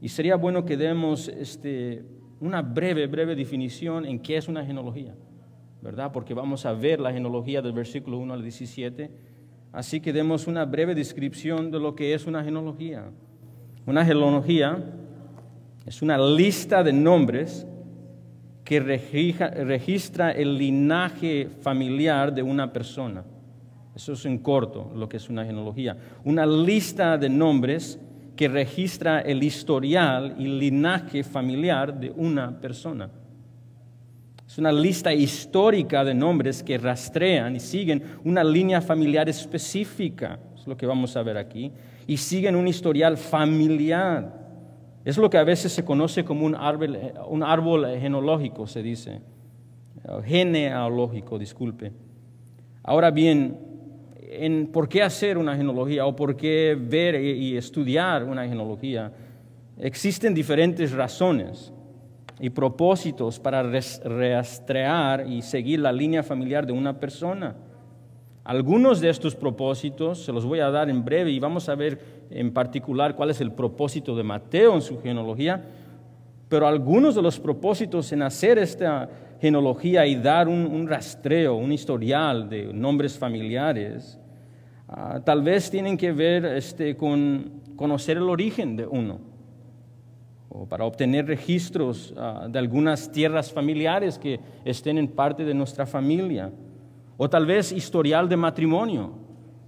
Y sería bueno que demos este, una breve, breve definición en qué es una genealogía, ¿verdad? Porque vamos a ver la genealogía del versículo 1 al 17. Así que demos una breve descripción de lo que es una genealogía. Una genealogía es una lista de nombres que registra el linaje familiar de una persona. Eso es en corto lo que es una genealogía. Una lista de nombres que registra el historial y linaje familiar de una persona. Es una lista histórica de nombres que rastrean y siguen una línea familiar específica, es lo que vamos a ver aquí, y siguen un historial familiar. Es lo que a veces se conoce como un árbol, eh, un árbol genológico, se dice, genealógico, disculpe. Ahora bien, en por qué hacer una genealogía o por qué ver y estudiar una genealogía, existen diferentes razones y propósitos para rastrear y seguir la línea familiar de una persona. Algunos de estos propósitos se los voy a dar en breve y vamos a ver en particular cuál es el propósito de Mateo en su genealogía, pero algunos de los propósitos en hacer esta genealogía y dar un rastreo, un historial de nombres familiares, Ah, tal vez tienen que ver este, con conocer el origen de uno, o para obtener registros ah, de algunas tierras familiares que estén en parte de nuestra familia, o tal vez historial de matrimonio,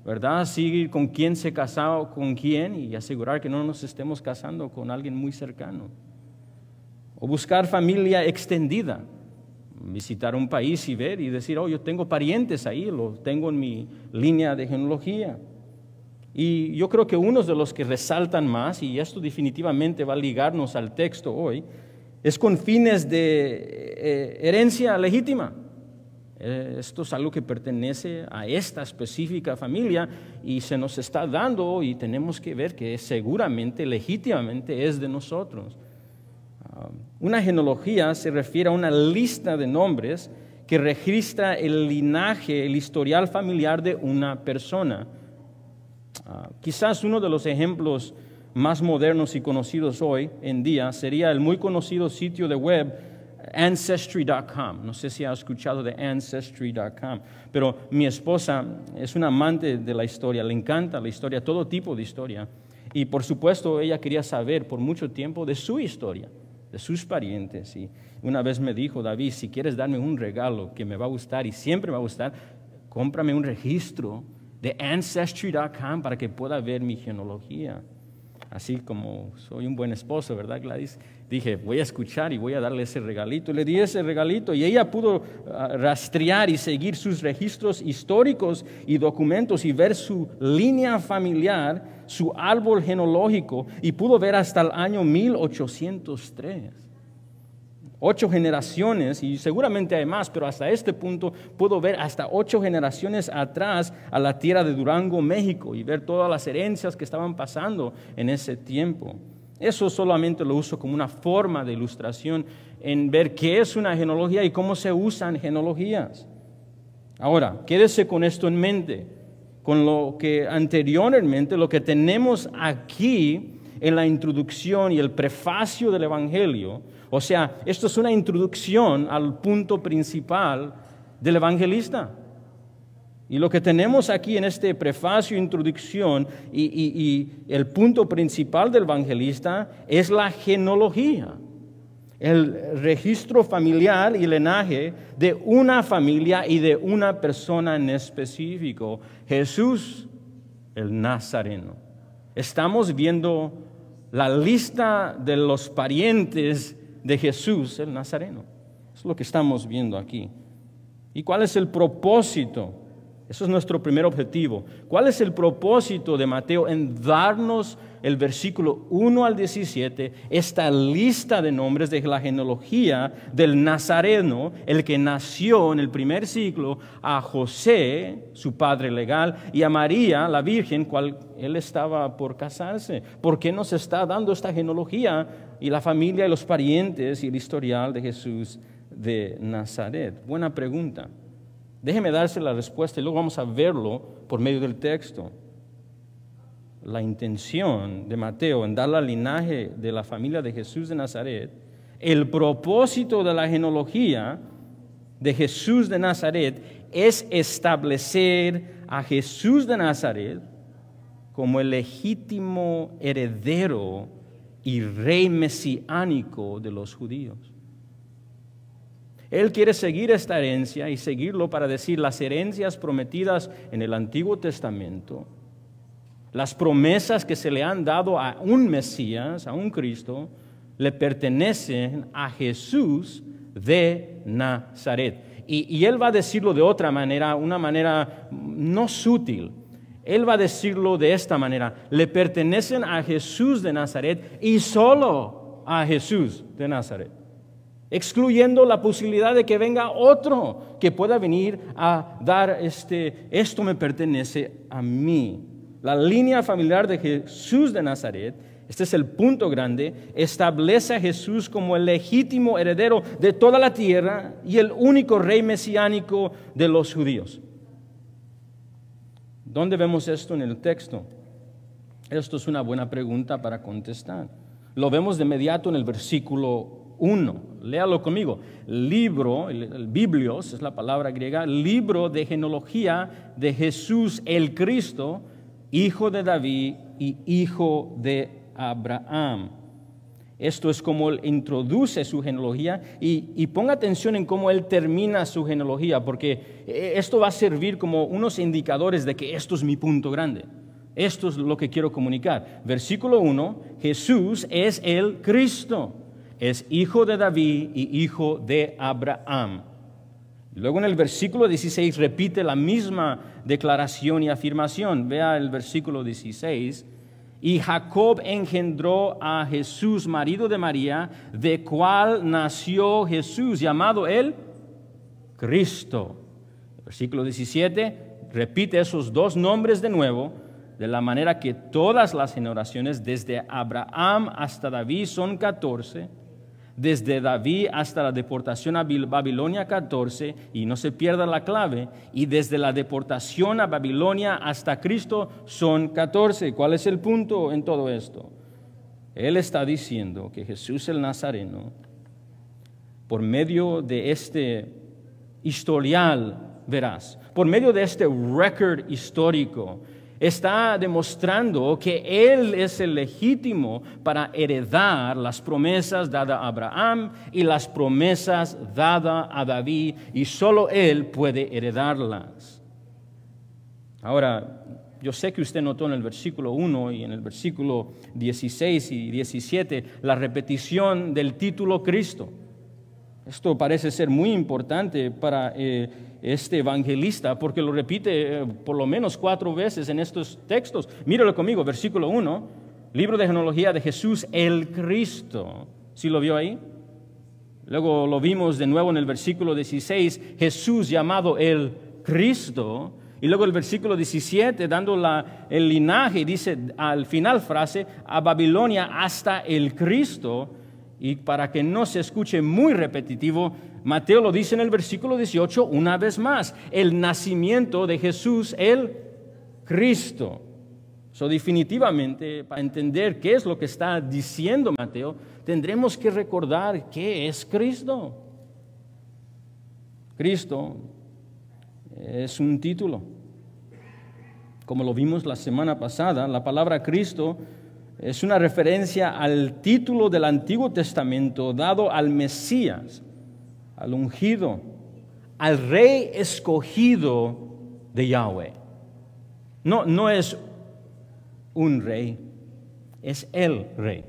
¿verdad? Seguir con quién se casaba o con quién y asegurar que no nos estemos casando con alguien muy cercano, o buscar familia extendida visitar un país y ver y decir, oh, yo tengo parientes ahí, lo tengo en mi línea de genealogía. Y yo creo que uno de los que resaltan más, y esto definitivamente va a ligarnos al texto hoy, es con fines de eh, eh, herencia legítima. Eh, esto es algo que pertenece a esta específica familia y se nos está dando y tenemos que ver que seguramente, legítimamente es de nosotros. Um, una genealogía se refiere a una lista de nombres que registra el linaje, el historial familiar de una persona. Ah, quizás uno de los ejemplos más modernos y conocidos hoy en día sería el muy conocido sitio de web ancestry.com. No sé si ha escuchado de ancestry.com, pero mi esposa es una amante de la historia, le encanta la historia, todo tipo de historia. Y por supuesto ella quería saber por mucho tiempo de su historia de sus parientes. Y una vez me dijo, David, si quieres darme un regalo que me va a gustar y siempre me va a gustar, cómprame un registro de ancestry.com para que pueda ver mi genealogía. Así como soy un buen esposo, ¿verdad, Gladys? dije, voy a escuchar y voy a darle ese regalito. Le di ese regalito y ella pudo ah, rastrear y seguir sus registros históricos y documentos y ver su línea familiar, su árbol genealógico y pudo ver hasta el año 1803. Ocho generaciones, y seguramente hay más, pero hasta este punto pudo ver hasta ocho generaciones atrás a la tierra de Durango, México, y ver todas las herencias que estaban pasando en ese tiempo. Eso solamente lo uso como una forma de ilustración en ver qué es una genealogía y cómo se usan genealogías. Ahora, quédese con esto en mente, con lo que anteriormente, lo que tenemos aquí en la introducción y el prefacio del Evangelio, o sea, esto es una introducción al punto principal del evangelista. Y lo que tenemos aquí en este prefacio, introducción y, el punto principal del evangelista es la genealogía, el registro familiar y linaje de una familia y de una persona en específico, Jesús el Nazareno. Estamos viendo la lista de los parientes de Jesús el Nazareno. Es lo que estamos viendo aquí. ¿Y cuál es el propósito eso es nuestro primer objetivo. ¿Cuál es el propósito de Mateo en darnos el versículo 1 al 17, esta lista de nombres de la genealogía del Nazareno, el que nació en el primer siglo, a José, su padre legal, y a María, la Virgen, cual él estaba por casarse. ¿Por qué nos está dando esta genealogía y la familia y los parientes y el historial de Jesús de Nazaret? Buena pregunta. Déjeme darse la respuesta y luego vamos a verlo por medio del texto. La intención de Mateo en dar la linaje de la familia de Jesús de Nazaret, el propósito de la genealogía de Jesús de Nazaret es establecer a Jesús de Nazaret como el legítimo heredero y rey mesiánico de los judíos. Él quiere seguir esta herencia y seguirlo para decir las herencias prometidas en el Antiguo Testamento, las promesas que se le han dado a un Mesías, a un Cristo, le pertenecen a Jesús de Nazaret. Y, él va a decirlo de otra manera, una manera no sutil, él va a decirlo de esta manera, le pertenecen a Jesús de Nazaret y solo a Jesús de Nazaret excluyendo la posibilidad de que venga otro que pueda venir a dar este, esto me pertenece a mí. La línea familiar de Jesús de Nazaret, este es el punto grande, establece a Jesús como el legítimo heredero de toda la tierra y el único rey mesiánico de los judíos. ¿Dónde vemos esto en el texto? Esto es una buena pregunta para contestar. Lo vemos de inmediato en el versículo 1. Léalo conmigo. Libro, el, Biblios es la palabra griega, libro de genealogía de Jesús el Cristo, hijo de David y hijo de Abraham. Esto es como él introduce su genealogía y, y, ponga atención en cómo él termina su genealogía, porque eh, esto va a servir como unos indicadores de que esto es mi punto grande. Esto es lo que quiero comunicar. Versículo 1, Jesús es el Cristo es hijo de David y hijo de Abraham. Luego en el versículo 16 repite la misma declaración y afirmación. Vea el versículo 16. Y Jacob engendró a Jesús, marido de María, de cual nació Jesús, llamado él Cristo. Versículo 17 repite esos dos nombres de nuevo, de la manera que todas las generaciones, desde Abraham hasta David, son 14 desde David hasta la deportación a Babilonia 14, y no se pierda la clave, y desde la deportación a Babilonia hasta Cristo son 14. ¿Cuál es el punto en todo esto? Él está diciendo que Jesús el Nazareno, por medio de este historial verás, por medio de este record histórico, está demostrando que Él es el legítimo para heredar las promesas dadas a Abraham y las promesas dadas a David, y solo Él puede heredarlas. Ahora, yo sé que usted notó en el versículo 1 y en el versículo 16 y 17 la repetición del título Cristo. Esto parece ser muy importante para eh, este evangelista, porque lo repite eh, por lo menos cuatro veces en estos textos. Míralo conmigo, versículo 1, libro de genealogía de Jesús el Cristo. ¿Sí lo vio ahí? Luego lo vimos de nuevo en el versículo 16, Jesús llamado el Cristo. Y luego el versículo 17, dando el linaje, dice al final frase, a Babilonia hasta el Cristo. Y para que no se escuche muy repetitivo, Mateo lo dice en el versículo 18 una vez más, el nacimiento de Jesús el Cristo. So, definitivamente, para entender qué es lo que está diciendo Mateo, tendremos que recordar qué es Cristo. Cristo es un título. Como lo vimos la semana pasada, la palabra Cristo es una referencia al título del Antiguo Testamento dado al Mesías al ungido, al rey escogido de Yahweh. No, no es un rey, es el rey.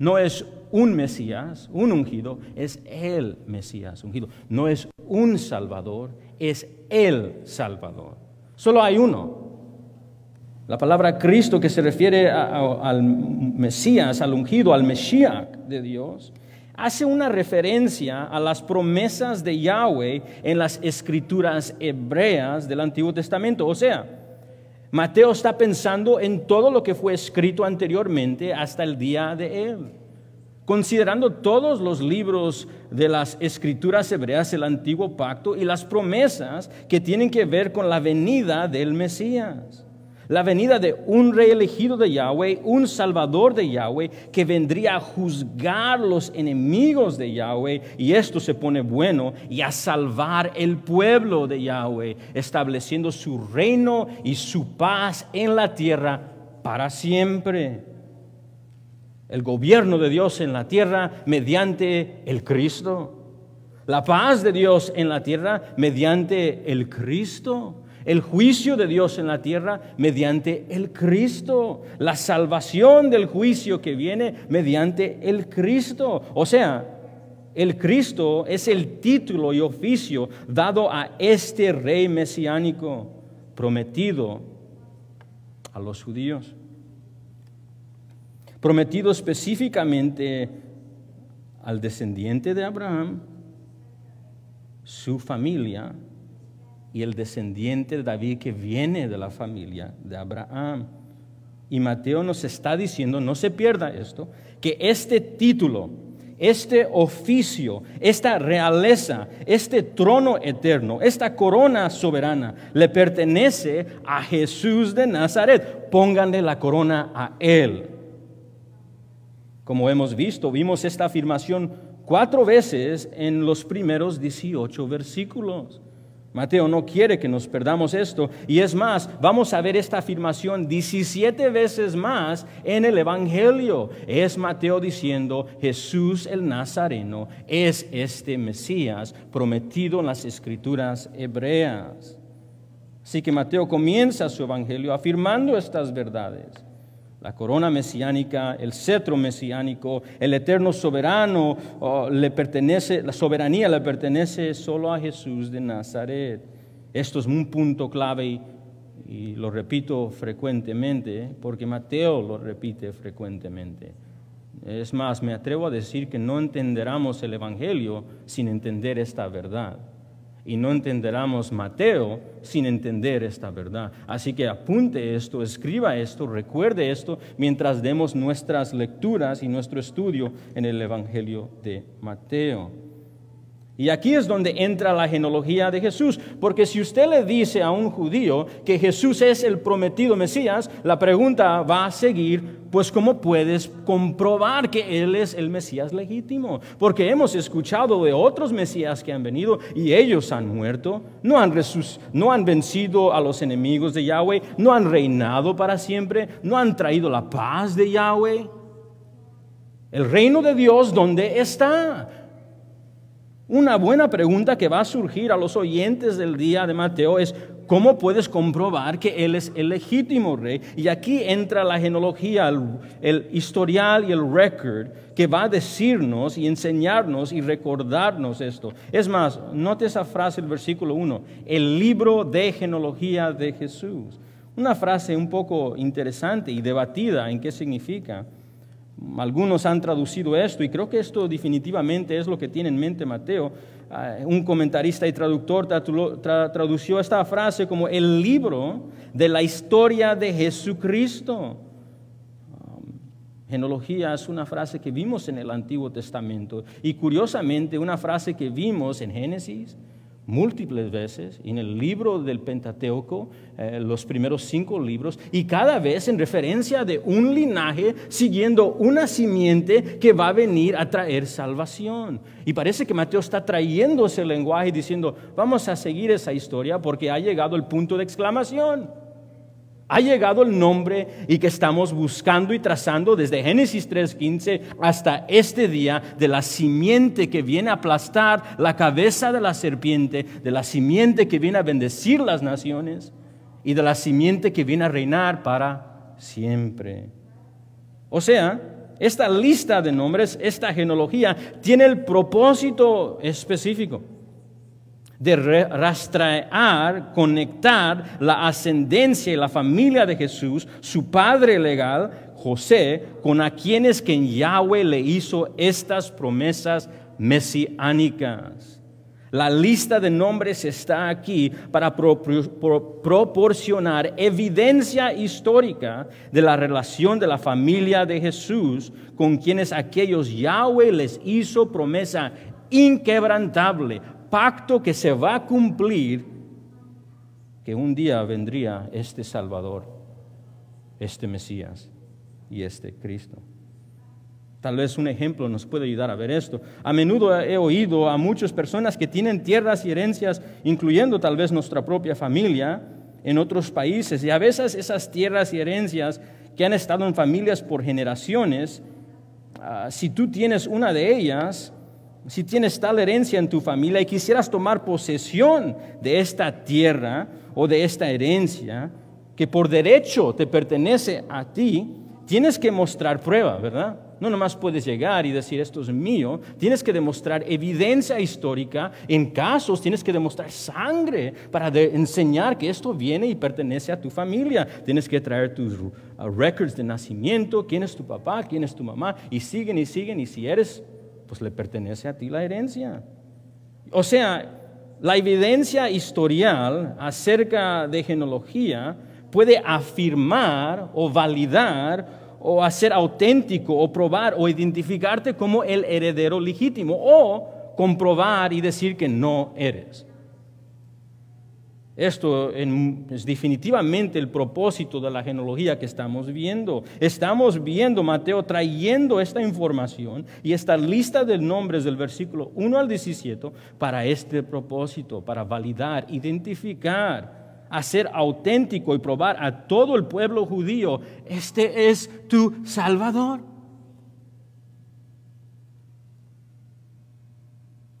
No es un Mesías, un ungido, es el Mesías ungido. No es un Salvador, es el Salvador. Solo hay uno. La palabra Cristo que se refiere al Mesías, al ungido, al Mesías de Dios, hace una referencia a las promesas de Yahweh en las escrituras hebreas del Antiguo Testamento. O sea, Mateo está pensando en todo lo que fue escrito anteriormente hasta el día de él. Considerando todos los libros de las escrituras hebreas, el antiguo pacto y las promesas que tienen que ver con la venida del Mesías la venida de un rey elegido de Yahweh, un salvador de Yahweh, que vendría a juzgar los enemigos de Yahweh, y esto se pone bueno, y a salvar el pueblo de Yahweh, estableciendo su reino y su paz en la tierra para siempre. El gobierno de Dios en la tierra mediante el Cristo. La paz de Dios en la tierra mediante el Cristo el juicio de Dios en la tierra mediante el Cristo, la salvación del juicio que viene mediante el Cristo. O sea, el Cristo es el título y oficio dado a este rey mesiánico prometido a los judíos, prometido específicamente al descendiente de Abraham, su familia y el descendiente de David que viene de la familia de Abraham. Y Mateo nos está diciendo, no se pierda esto, que este título, este oficio, esta realeza, este trono eterno, esta corona soberana, le pertenece a Jesús de Nazaret. Pónganle la corona a él. Como hemos visto, vimos esta afirmación cuatro veces en los primeros 18 versículos. Mateo no quiere que nos perdamos esto. Y es más, vamos a ver esta afirmación 17 veces más en el Evangelio. Es Mateo diciendo, Jesús el Nazareno es este Mesías prometido en las escrituras hebreas. Así que Mateo comienza su Evangelio afirmando estas verdades la corona mesiánica, el cetro mesiánico, el eterno soberano, oh, le pertenece, la soberanía le pertenece solo a Jesús de Nazaret. Esto es un punto clave y lo repito frecuentemente, ¿eh? porque Mateo lo repite frecuentemente. Es más, me atrevo a decir que no entenderemos el Evangelio sin entender esta verdad y no entenderemos Mateo sin entender esta verdad. Así que apunte esto, escriba esto, recuerde esto mientras demos nuestras lecturas y nuestro estudio en el Evangelio de Mateo. Y aquí es donde entra la genealogía de Jesús, porque si usted le dice a un judío que Jesús es el prometido Mesías, la pregunta va a seguir, pues ¿cómo puedes comprobar que Él es el Mesías legítimo? Porque hemos escuchado de otros Mesías que han venido y ellos han muerto, no han, no han vencido a los enemigos de Yahweh, no han reinado para siempre, no han traído la paz de Yahweh. El reino de Dios, ¿dónde está? Una buena pregunta que va a surgir a los oyentes del día de Mateo es, ¿cómo puedes comprobar que Él es el legítimo rey? Y aquí entra la genealogía, el, historial y el record que va a decirnos y enseñarnos y recordarnos esto. Es más, note esa frase el versículo 1, el libro de genealogía de Jesús. Una frase un poco interesante y debatida en qué significa. Algunos han traducido esto y creo que esto definitivamente es lo que tiene en mente Mateo. Ah, un comentarista y traductor tradució esta frase como el libro de la historia de Jesucristo. Ah, Genología es una frase que vimos en el Antiguo Testamento y curiosamente una frase que vimos en Génesis, múltiples veces en el libro del Pentateuco, eh, los primeros cinco libros, y cada vez en referencia de un linaje siguiendo una simiente que va a venir a traer salvación. Y parece que Mateo está trayendo ese lenguaje diciendo, vamos a seguir esa historia porque ha llegado el punto de exclamación ha llegado el nombre y que estamos buscando y trazando desde Génesis 3.15 hasta este día de la simiente que viene a aplastar la cabeza de la serpiente, de la simiente que viene a bendecir las naciones y de la simiente que viene a reinar para siempre. O sea, esta lista de nombres, esta genealogía, tiene el propósito específico de rastrear, conectar la ascendencia y la familia de Jesús, su padre legal, José, con quienes que Yahweh le hizo estas promesas mesiánicas. La lista de nombres está aquí para proporcionar evidencia histórica de la relación de la familia de Jesús con quienes aquellos Yahweh les hizo promesa inquebrantable, pacto que se va a cumplir, que un día vendría este Salvador, este Mesías y este Cristo. Tal vez un ejemplo nos puede ayudar a ver esto. A menudo he oído a muchas personas que tienen tierras y herencias, incluyendo tal vez nuestra propia familia, en otros países. Y a veces esas tierras y herencias que han estado en familias por generaciones, ah, si tú tienes una de ellas, si tienes tal herencia en tu familia y quisieras tomar posesión de esta tierra o de esta herencia que por derecho te pertenece a ti, tienes que mostrar prueba, ¿verdad? No nomás puedes llegar y decir esto es mío, tienes que demostrar evidencia histórica, en casos tienes que demostrar sangre para enseñar que esto viene y pertenece a tu familia. Tienes que traer tus uh, records de nacimiento, quién es tu papá, quién es tu mamá, y siguen y siguen, y si eres pues le pertenece a ti la herencia. O sea, la evidencia historial acerca de genealogía puede afirmar o validar o hacer auténtico o probar o identificarte como el heredero legítimo o comprobar y decir que no eres. Esto es definitivamente el propósito de la genealogía que estamos viendo. Estamos viendo Mateo trayendo esta información y esta lista de nombres del versículo 1 al 17 para este propósito, para validar, identificar, hacer auténtico y probar a todo el pueblo judío, este es tu Salvador.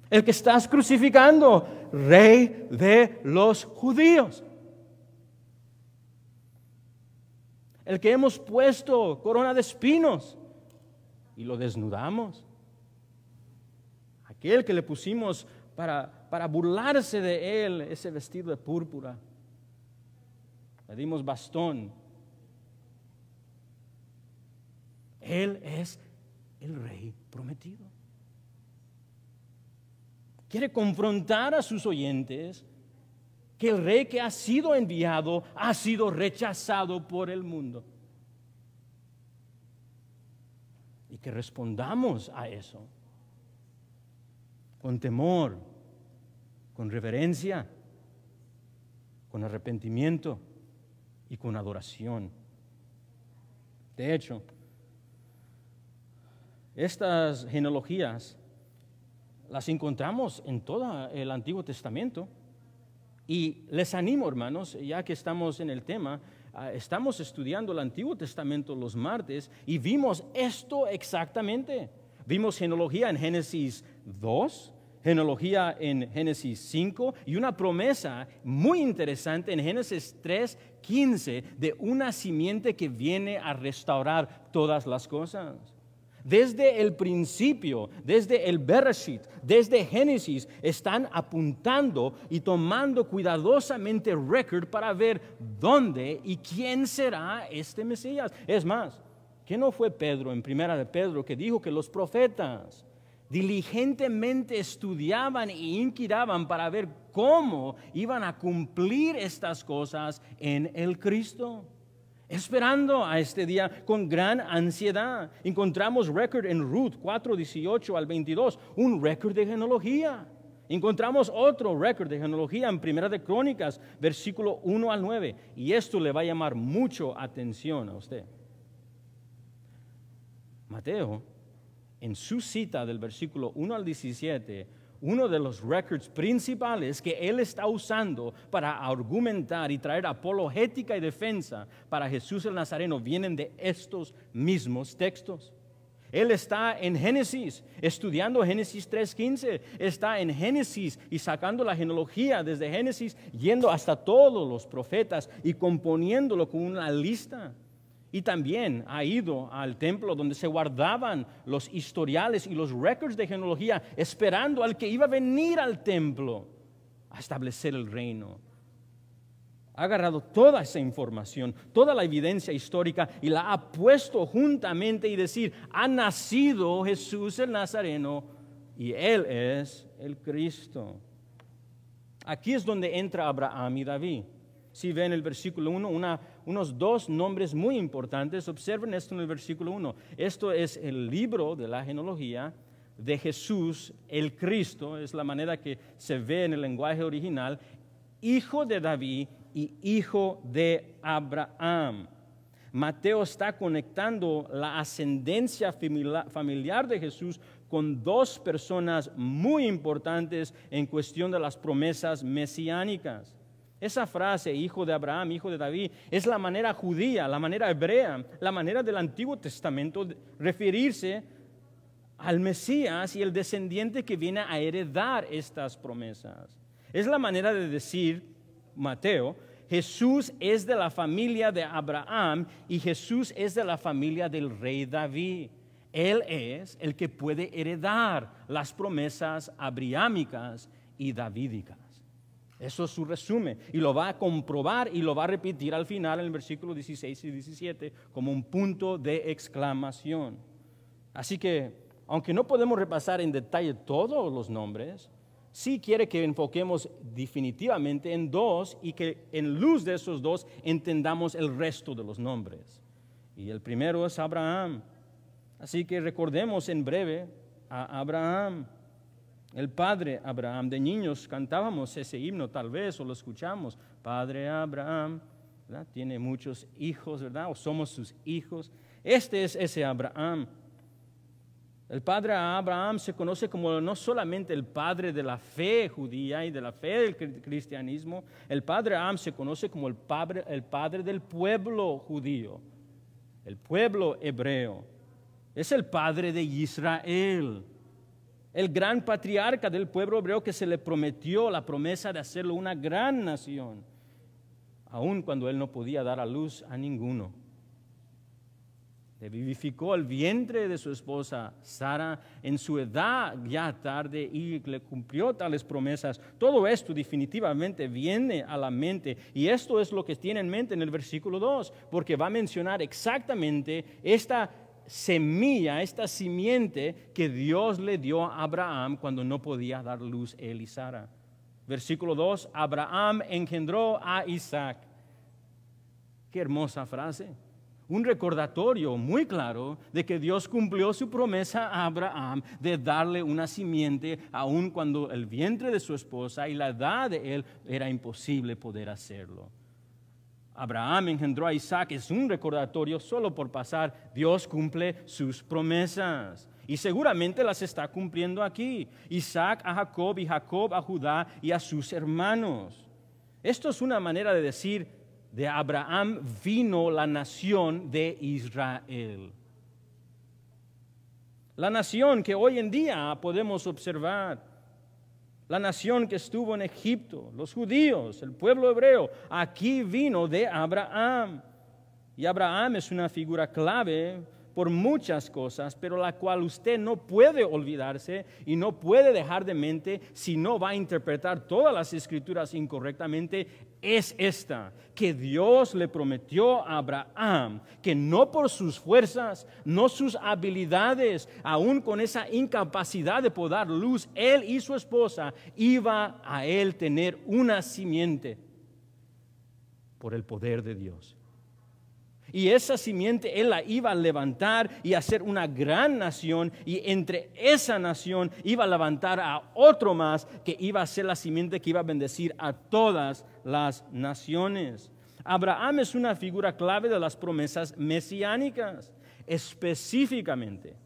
El que estás crucificando rey de los judíos. El que hemos puesto corona de espinos y lo desnudamos. Aquel que le pusimos para, para burlarse de él ese vestido de púrpura. Le dimos bastón. Él es el rey prometido quiere confrontar a sus oyentes que el rey que ha sido enviado ha sido rechazado por el mundo. Y que respondamos a eso con temor, con reverencia, con arrepentimiento y con adoración. De hecho, estas genealogías las encontramos en todo el Antiguo Testamento. Y les animo, hermanos, ya que estamos en el tema, ah, estamos estudiando el Antiguo Testamento los martes y vimos esto exactamente. Vimos genealogía en Génesis 2, genealogía en Génesis 5 y una promesa muy interesante en Génesis 3, 15 de una simiente que viene a restaurar todas las cosas. Desde el principio, desde el Bereshit, desde Génesis, están apuntando y tomando cuidadosamente record para ver dónde y quién será este Mesías. Es más, ¿qué no fue Pedro en primera de Pedro que dijo que los profetas diligentemente estudiaban e inquiraban para ver cómo iban a cumplir estas cosas en el Cristo esperando a este día con gran ansiedad. Encontramos récord en Ruth 4, 18 al 22, un récord de genealogía. Encontramos otro récord de genealogía en Primera de Crónicas, versículo 1 al 9, y esto le va a llamar mucho atención a usted. Mateo, en su cita del versículo 1 al 17, uno de los records principales que él está usando para argumentar y traer apologética y defensa para Jesús el Nazareno vienen de estos mismos textos. Él está en Génesis, estudiando Génesis 3.15, está en Génesis y sacando la genealogía desde Génesis, yendo hasta todos los profetas y componiéndolo con una lista y también ha ido al templo donde se guardaban los historiales y los records de genealogía, esperando al que iba a venir al templo a establecer el reino. Ha agarrado toda esa información, toda la evidencia histórica y la ha puesto juntamente y decir, ha nacido Jesús el Nazareno y Él es el Cristo. Aquí es donde entra Abraham y David. Si ven el versículo 1, una unos dos nombres muy importantes. Observen esto en el versículo 1. Esto es el libro de la genealogía de Jesús, el Cristo, es la manera que se ve en el lenguaje original, hijo de David y hijo de Abraham. Mateo está conectando la ascendencia familiar de Jesús con dos personas muy importantes en cuestión de las promesas mesiánicas. Esa frase, hijo de Abraham, hijo de David, es la manera judía, la manera hebrea, la manera del Antiguo Testamento de referirse al Mesías y el descendiente que viene a heredar estas promesas. Es la manera de decir, Mateo, Jesús es de la familia de Abraham y Jesús es de la familia del rey David. Él es el que puede heredar las promesas abriámicas y davídicas. Eso es su resumen. Y lo va a comprobar y lo va a repetir al final en el versículo 16 y 17 como un punto de exclamación. Así que, aunque no podemos repasar en detalle todos los nombres, sí quiere que enfoquemos definitivamente en dos y que en luz de esos dos entendamos el resto de los nombres. Y el primero es Abraham. Así que recordemos en breve a Abraham. El padre Abraham, de niños cantábamos ese himno tal vez o lo escuchamos. Padre Abraham, ¿verdad? tiene muchos hijos, ¿verdad? O somos sus hijos. Este es ese Abraham. El padre Abraham se conoce como no solamente el padre de la fe judía y de la fe del cristianismo, el padre Abraham se conoce como el padre, el padre del pueblo judío, el pueblo hebreo. Es el padre de Israel el gran patriarca del pueblo hebreo que se le prometió la promesa de hacerlo una gran nación, aun cuando él no podía dar a luz a ninguno. Le vivificó el vientre de su esposa Sara en su edad ya tarde y le cumplió tales promesas. Todo esto definitivamente viene a la mente y esto es lo que tiene en mente en el versículo 2, porque va a mencionar exactamente esta semilla, esta simiente que Dios le dio a Abraham cuando no podía dar luz él y Sara. Versículo 2, Abraham engendró a Isaac. Qué hermosa frase. Un recordatorio muy claro de que Dios cumplió su promesa a Abraham de darle una simiente aun cuando el vientre de su esposa y la edad de él era imposible poder hacerlo. Abraham engendró a Isaac es un recordatorio solo por pasar. Dios cumple sus promesas. Y seguramente las está cumpliendo aquí. Isaac a Jacob y Jacob a Judá y a sus hermanos. Esto es una manera de decir, de Abraham vino la nación de Israel. La nación que hoy en día podemos observar la nación que estuvo en Egipto, los judíos, el pueblo hebreo, aquí vino de Abraham. Y Abraham es una figura clave por muchas cosas, pero la cual usted no puede olvidarse y no puede dejar de mente si no va a interpretar todas las escrituras incorrectamente es esta, que Dios le prometió a Abraham que no por sus fuerzas, no sus habilidades, aún con esa incapacidad de poder luz, él y su esposa iba a él tener una simiente por el poder de Dios. Y esa simiente él la iba a levantar y hacer una gran nación. Y entre esa nación iba a levantar a otro más que iba a ser la simiente que iba a bendecir a todas las naciones. Abraham es una figura clave de las promesas mesiánicas, específicamente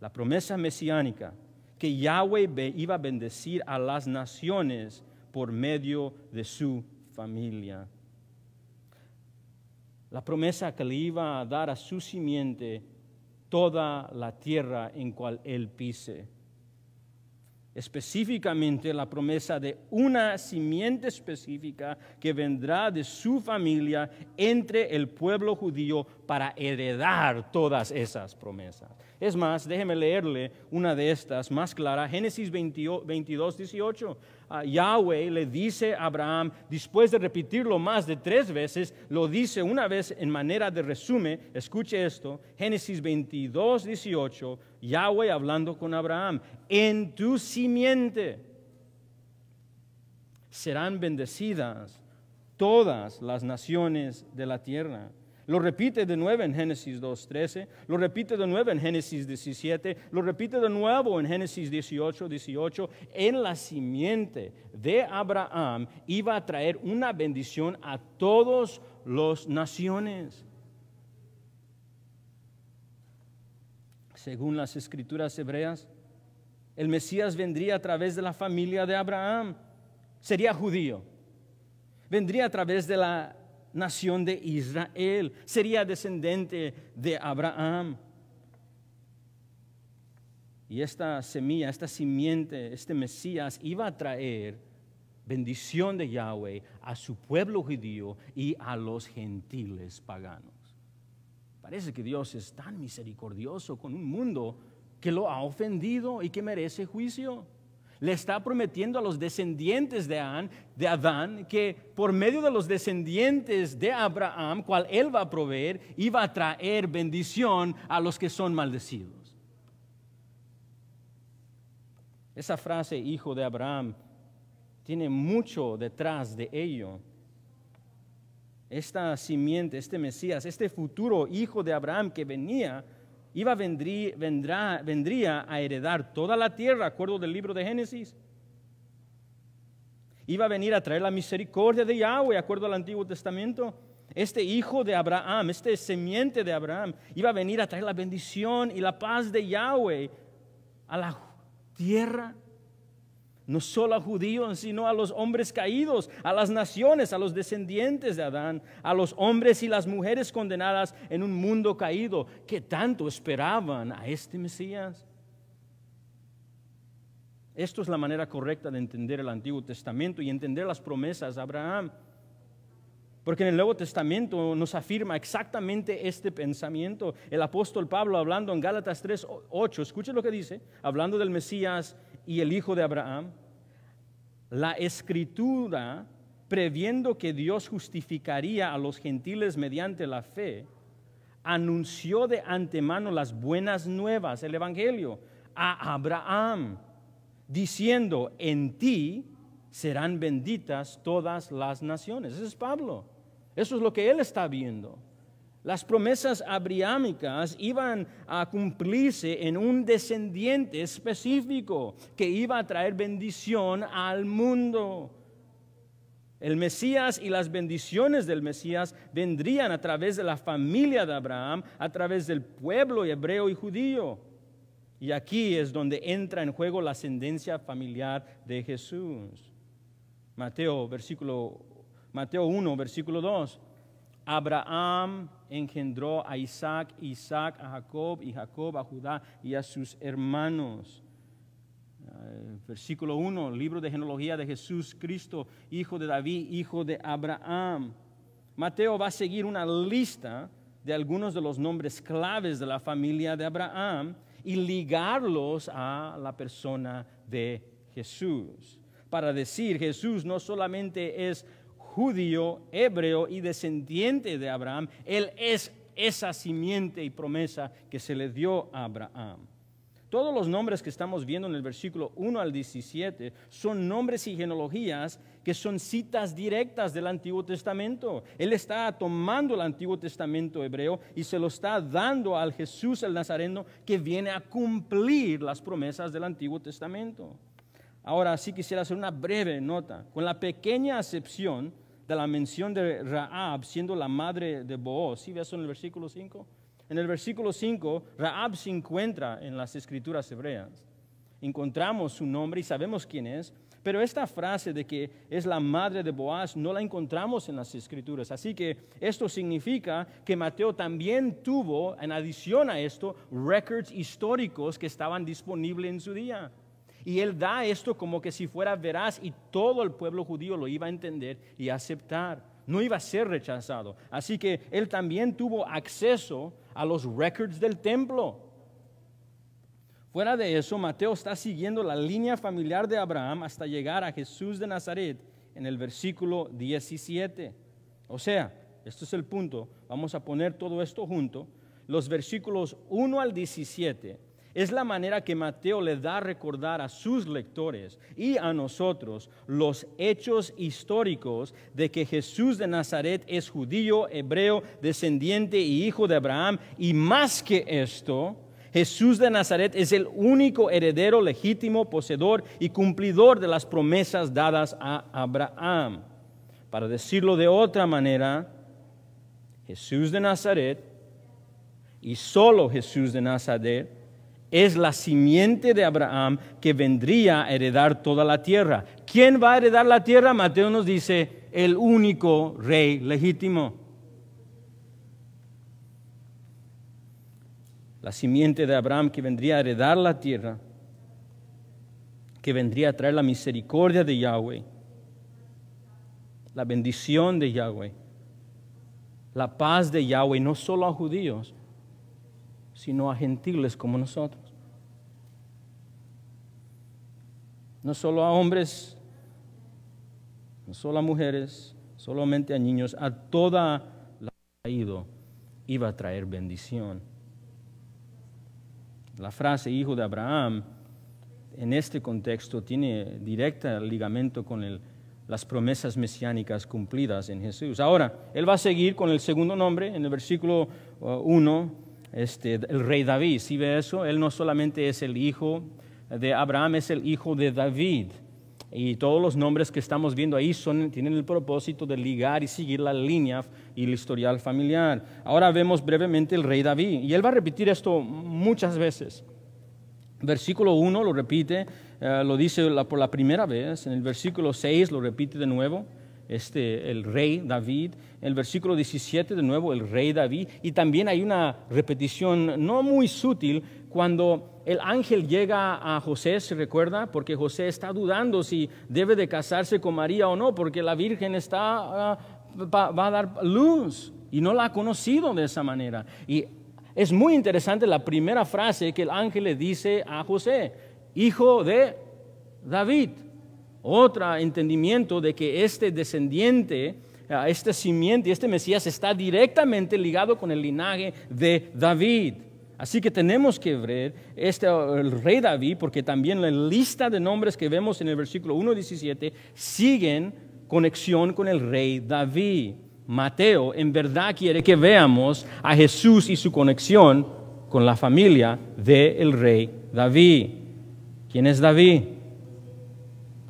la promesa mesiánica que Yahweh iba a bendecir a las naciones por medio de su familia. La promesa que le iba a dar a su simiente toda la tierra en cual él pise específicamente la promesa de una simiente específica que vendrá de su familia entre el pueblo judío para heredar todas esas promesas. Es más, déjeme leerle una de estas más clara, Génesis 22, 18. Ah, Yahweh le dice a Abraham, después de repetirlo más de tres veces, lo dice una vez en manera de resumen, escuche esto, Génesis 22, 18, Yahweh hablando con Abraham, en tu simiente serán bendecidas todas las naciones de la tierra. Lo repite de nuevo en Génesis 2.13, lo repite de nuevo en Génesis 17, lo repite de nuevo en Génesis 18, En la simiente de Abraham iba a traer una bendición a todas las naciones. según las escrituras hebreas, el Mesías vendría a través de la familia de Abraham, sería judío, vendría a través de la nación de Israel, sería descendente de Abraham. Y esta semilla, esta simiente, este Mesías iba a traer bendición de Yahweh a su pueblo judío y a los gentiles paganos. Parece que Dios es tan misericordioso con un mundo que lo ha ofendido y que merece juicio. Le está prometiendo a los descendientes de, Adán, que por medio de los descendientes de Abraham, cual él va a proveer, iba a traer bendición a los que son maldecidos. Esa frase, hijo de Abraham, tiene mucho detrás de ello esta simiente, este Mesías, este futuro hijo de Abraham que venía, iba vendría a heredar toda la tierra, acuerdo del libro de Génesis. Iba a venir a traer la misericordia de Yahweh, acuerdo al Antiguo Testamento. Este hijo de Abraham, este semiente de Abraham, iba a venir a traer la bendición y la paz de Yahweh a la tierra no solo a judíos, sino a los hombres caídos, a las naciones, a los descendientes de Adán, a los hombres y las mujeres condenadas en un mundo caído, que tanto esperaban a este Mesías. Esto es la manera correcta de entender el Antiguo Testamento y entender las promesas de Abraham. Porque en el Nuevo Testamento nos afirma exactamente este pensamiento. El apóstol Pablo hablando en Gálatas 3, 8, escuche lo que dice, hablando del Mesías, y el hijo de Abraham, la escritura, previendo que Dios justificaría a los gentiles mediante la fe, anunció de antemano las buenas nuevas, el Evangelio, a Abraham, diciendo, en ti serán benditas todas las naciones. Ese es Pablo. Eso es lo que él está viendo. Las promesas abriámicas iban a cumplirse en un descendiente específico que iba a traer bendición al mundo. El Mesías y las bendiciones del Mesías vendrían a través de la familia de Abraham, a través del pueblo hebreo y judío. Y aquí es donde entra en juego la ascendencia familiar de Jesús. Mateo, versículo, Mateo 1, versículo 2. Abraham engendró a Isaac, Isaac a Jacob y Jacob a Judá y a sus hermanos. Eh, versículo 1, libro de genealogía de Jesús Cristo, hijo de David, hijo de Abraham. Mateo va a seguir una lista de algunos de los nombres claves de la familia de Abraham y ligarlos a la persona de Jesús. Para decir, Jesús no solamente es judío, hebreo y descendiente de Abraham. Él es esa simiente y promesa que se le dio a Abraham. Todos los nombres que estamos viendo en el versículo 1 al 17 son nombres y genealogías que son citas directas del Antiguo Testamento. Él está tomando el Antiguo Testamento hebreo y se lo está dando al Jesús el Nazareno que viene a cumplir las promesas del Antiguo Testamento. Ahora sí quisiera hacer una breve nota, con la pequeña acepción de la mención de Raab siendo la madre de Boaz. ¿Sí ve eso en el versículo 5? En el versículo 5, Raab se encuentra en las escrituras hebreas. Encontramos su nombre y sabemos quién es, pero esta frase de que es la madre de Boaz no la encontramos en las escrituras. Así que esto significa que Mateo también tuvo, en adición a esto, records históricos que estaban disponibles en su día. Y él da esto como que si fuera veraz y todo el pueblo judío lo iba a entender y aceptar. No iba a ser rechazado. Así que él también tuvo acceso a los records del templo. Fuera de eso, Mateo está siguiendo la línea familiar de Abraham hasta llegar a Jesús de Nazaret en el versículo 17. O sea, este es el punto. Vamos a poner todo esto junto. Los versículos 1 al 17 es la manera que Mateo le da a recordar a sus lectores y a nosotros los hechos históricos de que Jesús de Nazaret es judío, hebreo, descendiente y hijo de Abraham. Y más que esto, Jesús de Nazaret es el único heredero legítimo, poseedor y cumplidor de las promesas dadas a Abraham. Para decirlo de otra manera, Jesús de Nazaret y solo Jesús de Nazaret es la simiente de Abraham que vendría a heredar toda la tierra. ¿Quién va a heredar la tierra? Mateo nos dice, el único rey legítimo. La simiente de Abraham que vendría a heredar la tierra, que vendría a traer la misericordia de Yahweh, la bendición de Yahweh, la paz de Yahweh, no solo a judíos, sino a gentiles como nosotros. No solo a hombres, no solo a mujeres, solamente a niños, a toda la caído iba a traer bendición. La frase hijo de Abraham en este contexto tiene directa ligamento con las promesas mesiánicas cumplidas en Jesús. Ahora, él va a seguir con el segundo nombre en el versículo 1 uh, este, el rey David. si ve eso? Él no solamente es el hijo de Abraham, es el hijo de David. Y todos los nombres que estamos viendo ahí tienen el propósito de ligar y seguir la línea y el historial familiar. Ahora vemos brevemente el rey David. Y él va a repetir esto muchas veces. Versículo 1 lo repite, eh, lo dice por la primera vez. En el versículo 6 lo repite de nuevo este, el rey David. el versículo 17, de nuevo, el rey David. Y también hay una repetición no muy sutil cuando el ángel llega a José, se recuerda, porque José está dudando si debe de casarse con María o no, porque la Virgen está, va, ah, va a dar luz y no la ha conocido de esa manera. Y es muy interesante la primera frase que el ángel le dice a José, hijo de David otro entendimiento de que este descendiente, eh, este simiente, este Mesías está directamente ligado con el linaje de David. Así que tenemos que ver este, el rey David, porque también la lista de nombres que vemos en el versículo 1.17 siguen conexión con el rey David. Mateo en verdad quiere que veamos a Jesús y su conexión con la familia del el rey David. ¿Quién es David?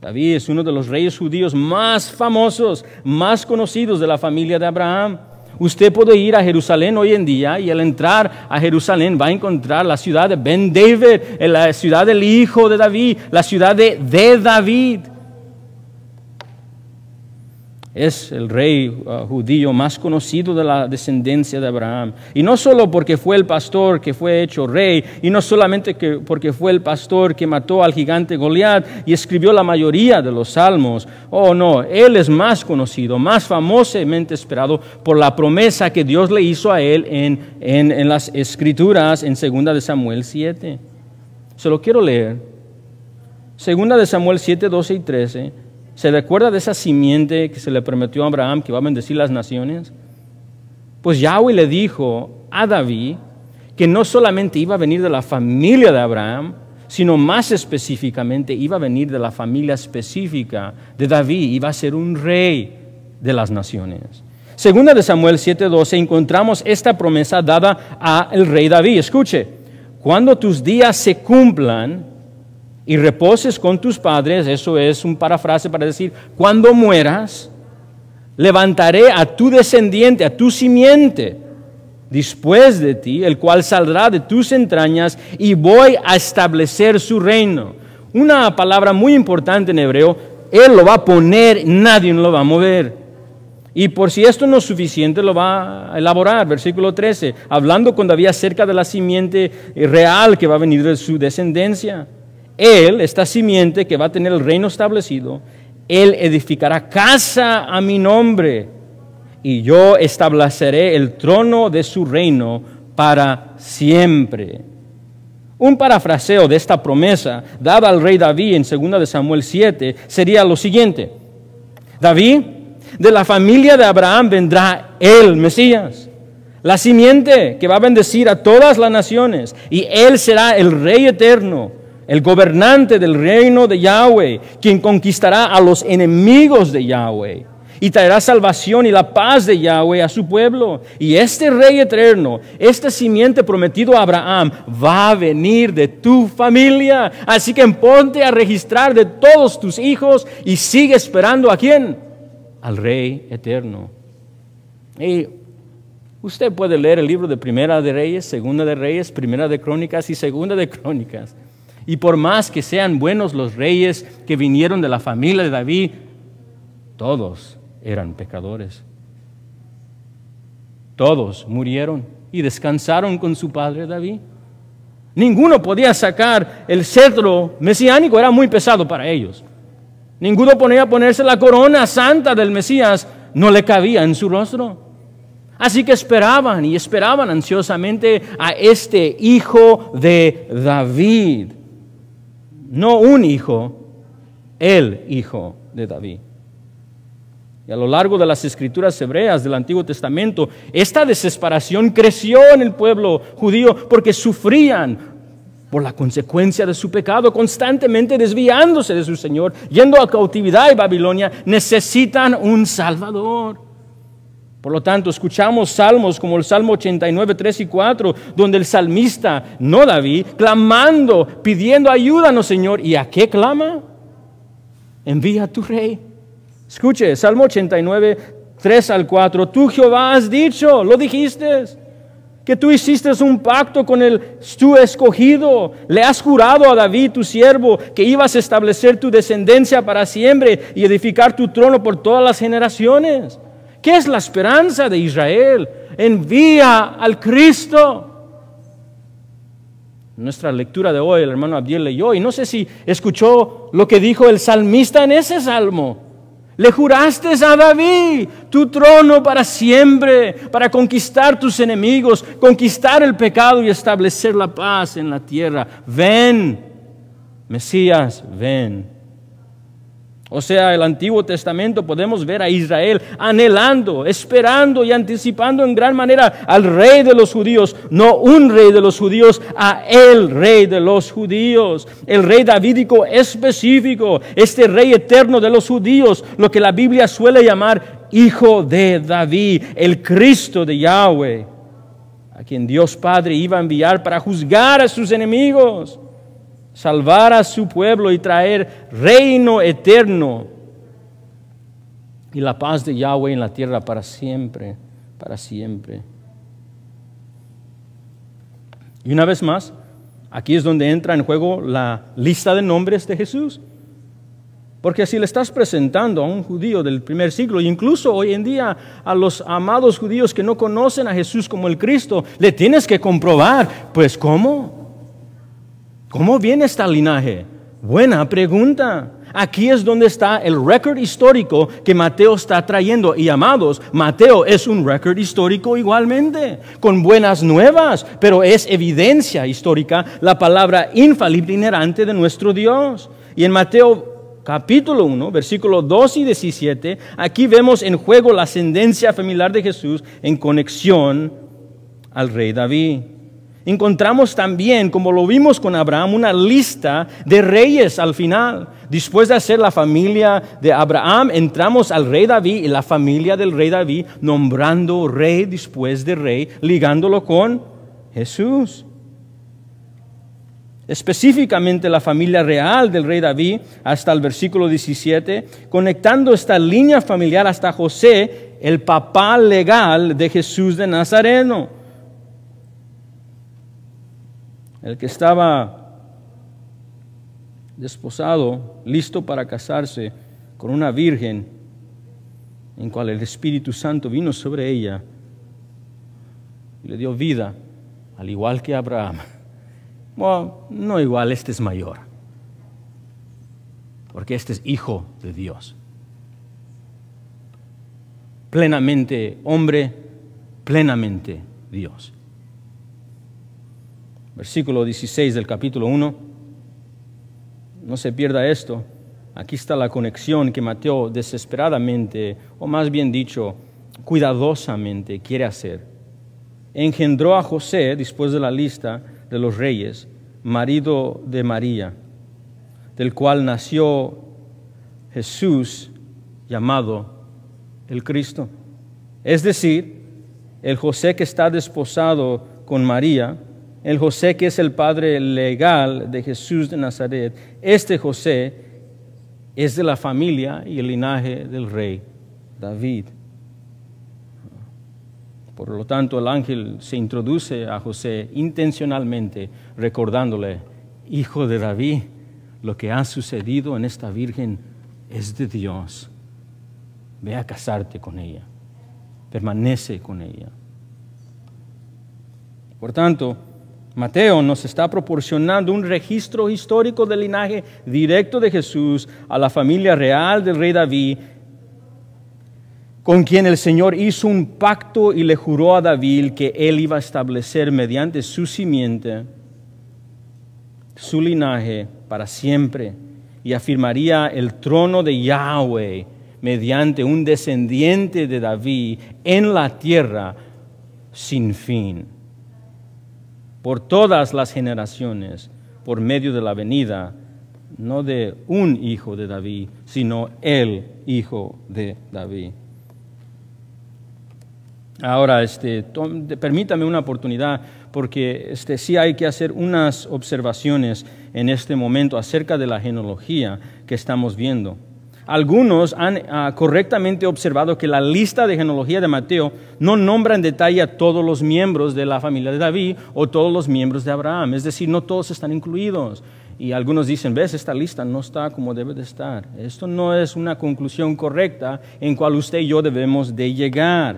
David es uno de los reyes judíos más famosos, más conocidos de la familia de Abraham. Usted puede ir a Jerusalén hoy en día y al entrar a Jerusalén va a encontrar la ciudad de Ben David, eh, la ciudad del hijo de David, la ciudad de, de David es el rey uh, judío más conocido de la descendencia de Abraham. Y no solo porque fue el pastor que fue hecho rey, y no solamente que porque fue el pastor que mató al gigante Goliat y escribió la mayoría de los salmos. Oh, no, él es más conocido, más famosamente esperado por la promesa que Dios le hizo a él en, las escrituras en 2 de Samuel 7. Se lo quiero leer. 2 de Samuel 7, 12 y 13 ¿Se recuerda de esa simiente que se le prometió a Abraham que iba a bendecir las naciones? Pues Yahweh le dijo a David que no solamente iba a venir de la familia de Abraham, sino más específicamente iba a venir de la familia específica de David, iba a ser un rey de las naciones. Segunda de Samuel 7:12 encontramos esta promesa dada al rey David. Escuche, cuando tus días se cumplan, y reposes con tus padres, eso es un parafrase para decir, cuando mueras, levantaré a tu descendiente, a tu simiente, después de ti, el cual saldrá de tus entrañas, y voy a establecer su reino. Una palabra muy importante en hebreo, Él lo va a poner, nadie lo va a mover. Y por si esto no es suficiente, lo va a elaborar, versículo 13, hablando con había acerca de la simiente real que va a venir de su descendencia. Él, esta simiente que va a tener el reino establecido, Él edificará casa a mi nombre y yo estableceré el trono de su reino para siempre. Un parafraseo de esta promesa dada al rey David en 2 de Samuel 7 sería lo siguiente. David, de la familia de Abraham vendrá él, Mesías, la simiente que va a bendecir a todas las naciones, y él será el rey eterno el gobernante del reino de Yahweh, quien conquistará a los enemigos de Yahweh y traerá salvación y la paz de Yahweh a su pueblo. Y este rey eterno, este simiente prometido a Abraham, va a venir de tu familia. Así que ponte a registrar de todos tus hijos y sigue esperando a quién? Al rey eterno. Y usted puede leer el libro de Primera de Reyes, Segunda de Reyes, Primera de Crónicas y Segunda de Crónicas. Y por más que sean buenos los reyes que vinieron de la familia de David, todos eran pecadores. Todos murieron y descansaron con su padre David. Ninguno podía sacar el cetro mesiánico, era muy pesado para ellos. Ninguno podía ponerse la corona santa del Mesías, no le cabía en su rostro. Así que esperaban y esperaban ansiosamente a este hijo de David no un hijo, el hijo de David. Y a lo largo de las escrituras hebreas del Antiguo Testamento, esta desesperación creció en el pueblo judío porque sufrían por la consecuencia de su pecado, constantemente desviándose de su Señor, yendo a cautividad y Babilonia, necesitan un Salvador. Por lo tanto, escuchamos salmos como el Salmo 89, 3 y 4, donde el salmista, no David, clamando, pidiendo ayúdanos, Señor. ¿Y a qué clama? Envía a tu rey. Escuche, Salmo 89, 3 al 4. Tú, Jehová, has dicho, lo dijiste, que tú hiciste un pacto con el tú escogido. Le has jurado a David, tu siervo, que ibas a establecer tu descendencia para siempre y edificar tu trono por todas las generaciones. ¿Qué es la esperanza de Israel? Envía al Cristo. Nuestra lectura de hoy, el hermano Abdiel leyó, y no sé si escuchó lo que dijo el salmista en ese salmo. Le juraste a David tu trono para siempre, para conquistar tus enemigos, conquistar el pecado y establecer la paz en la tierra. Ven, Mesías, ven. O sea, el Antiguo Testamento podemos ver a Israel anhelando, esperando y anticipando en gran manera al rey de los judíos, no un rey de los judíos, a el rey de los judíos, el rey davídico específico, este rey eterno de los judíos, lo que la Biblia suele llamar hijo de David, el Cristo de Yahweh, a quien Dios Padre iba a enviar para juzgar a sus enemigos salvar a su pueblo y traer reino eterno y la paz de Yahweh en la tierra para siempre, para siempre. Y una vez más, aquí es donde entra en juego la lista de nombres de Jesús. Porque si le estás presentando a un judío del primer siglo, incluso hoy en día a los amados judíos que no conocen a Jesús como el Cristo, le tienes que comprobar, pues ¿cómo? ¿Cómo viene este linaje? Buena pregunta. Aquí es donde está el récord histórico que Mateo está trayendo. Y amados, Mateo es un récord histórico igualmente, con buenas nuevas, pero es evidencia histórica la palabra infalible inerante de nuestro Dios. Y en Mateo capítulo 1, versículos 2 y 17, aquí vemos en juego la ascendencia familiar de Jesús en conexión al rey David encontramos también, como lo vimos con Abraham, una lista de reyes al final. Después de hacer la familia de Abraham, entramos al rey David y la familia del rey David, nombrando rey después de rey, ligándolo con Jesús. Específicamente la familia real del rey David, hasta el versículo 17, conectando esta línea familiar hasta José, el papá legal de Jesús de Nazareno. El que estaba desposado, listo para casarse con una virgen, en cual el Espíritu Santo vino sobre ella y le dio vida, al igual que Abraham. Bueno, no igual, este es mayor, porque este es hijo de Dios. Plenamente hombre, plenamente Dios versículo 16 del capítulo 1. No se pierda esto. Aquí está la conexión que Mateo desesperadamente, o más bien dicho, cuidadosamente quiere hacer. Engendró a José, después de la lista de los reyes, marido de María, del cual nació Jesús llamado el Cristo. Es decir, el José que está desposado con María, el José que es el padre legal de Jesús de Nazaret, este José es de la familia y el linaje del rey David. Por lo tanto, el ángel se introduce a José intencionalmente recordándole, hijo de David, lo que ha sucedido en esta virgen es de Dios. Ve a casarte con ella, permanece con ella. Por tanto, Mateo nos está proporcionando un registro histórico del linaje directo de Jesús a la familia real del rey David, con quien el Señor hizo un pacto y le juró a David que él iba a establecer mediante su simiente su linaje para siempre y afirmaría el trono de Yahweh mediante un descendiente de David en la tierra sin fin por todas las generaciones por medio de la venida, no de un hijo de David, sino el hijo de David. Ahora, este, permítame una oportunidad, porque este, sí hay que hacer unas observaciones en este momento acerca de la genealogía que estamos viendo. Algunos han ah, correctamente observado que la lista de genealogía de Mateo no nombra en detalle a todos los miembros de la familia de David o todos los miembros de Abraham, es decir, no todos están incluidos. Y algunos dicen, ves, esta lista no está como debe de estar. Esto no es una conclusión correcta en cual usted y yo debemos de llegar.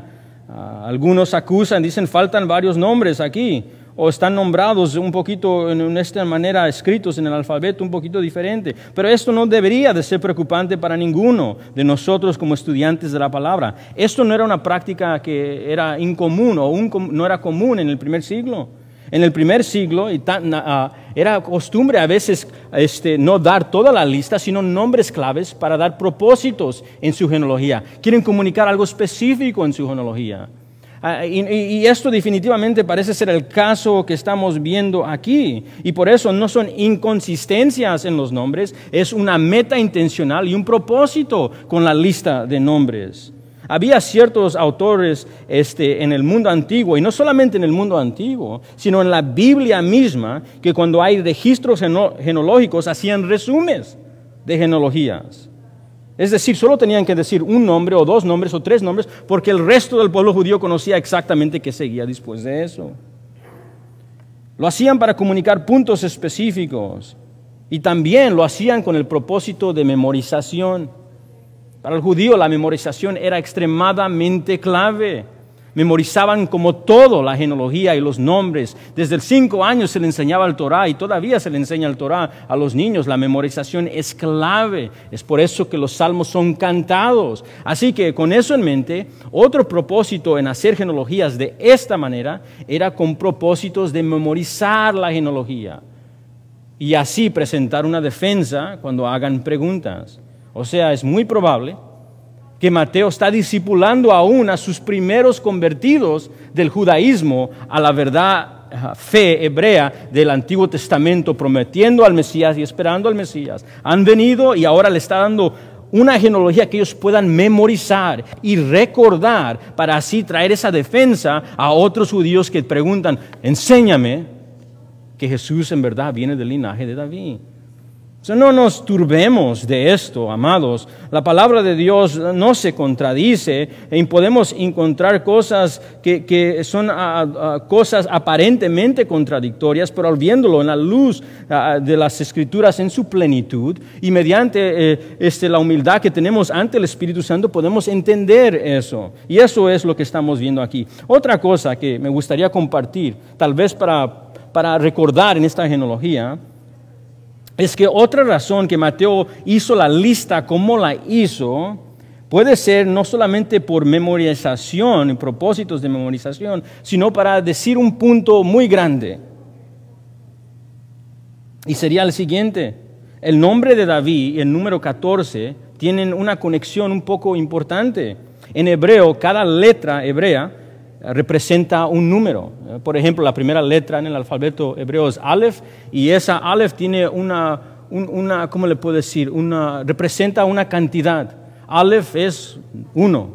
Ah, algunos acusan, dicen, faltan varios nombres aquí o están nombrados un poquito en esta manera escritos en el alfabeto un poquito diferente. Pero esto no debería de ser preocupante para ninguno de nosotros como estudiantes de la palabra. Esto no era una práctica que era incomún o no era común en el primer siglo. En el primer siglo ah, ah, era costumbre a veces este, no dar toda la lista, sino nombres claves para dar propósitos en su genología. Quieren comunicar algo específico en su genología. Ah, y, esto definitivamente parece ser el caso que estamos viendo aquí. Y por eso no son inconsistencias en los nombres, es una meta intencional y un propósito con la lista de nombres. Había ciertos autores este, en el mundo antiguo, y no solamente en el mundo antiguo, sino en la Biblia misma, que cuando hay registros genológicos hacían resúmenes de genealogías. Es decir, solo tenían que decir un nombre o dos nombres o tres nombres porque el resto del pueblo judío conocía exactamente qué seguía después de eso. Lo hacían para comunicar puntos específicos y también lo hacían con el propósito de memorización. Para el judío la memorización era extremadamente clave. Memorizaban como todo la genealogía y los nombres. Desde el cinco años se le enseñaba el Torah y todavía se le enseña el Torah a los niños. La memorización es clave. Es por eso que los salmos son cantados. Así que con eso en mente, otro propósito en hacer genealogías de esta manera era con propósitos de memorizar la genealogía y así presentar una defensa cuando hagan preguntas. O sea, es muy probable que Mateo está discipulando aún a sus primeros convertidos del judaísmo a la verdad fe hebrea del Antiguo Testamento, prometiendo al Mesías y esperando al Mesías. Han venido y ahora le está dando una genealogía que ellos puedan memorizar y recordar para así traer esa defensa a otros judíos que preguntan, enséñame que Jesús en verdad viene del linaje de David no nos turbemos de esto, amados. La palabra de Dios no se contradice e y podemos encontrar cosas que, que son cosas aparentemente contradictorias, pero al viéndolo en la luz de las escrituras en su plenitud y mediante eh, este, la humildad que tenemos ante el Espíritu Santo podemos entender eso. Y eso es lo que estamos viendo aquí. Otra cosa que me gustaría compartir, tal vez para, para recordar en esta genealogía, es que otra razón que Mateo hizo la lista como la hizo, puede ser no solamente por memorización y propósitos de memorización, sino para decir un punto muy grande. Y sería el siguiente, el nombre de David y el número 14 tienen una conexión un poco importante. En hebreo, cada letra hebrea eh, representa un número. Eh, por ejemplo, la primera letra en el alfabeto hebreo es Aleph y esa Aleph tiene una, ¿cómo le puedo decir? Una, representa una cantidad. Aleph es uno.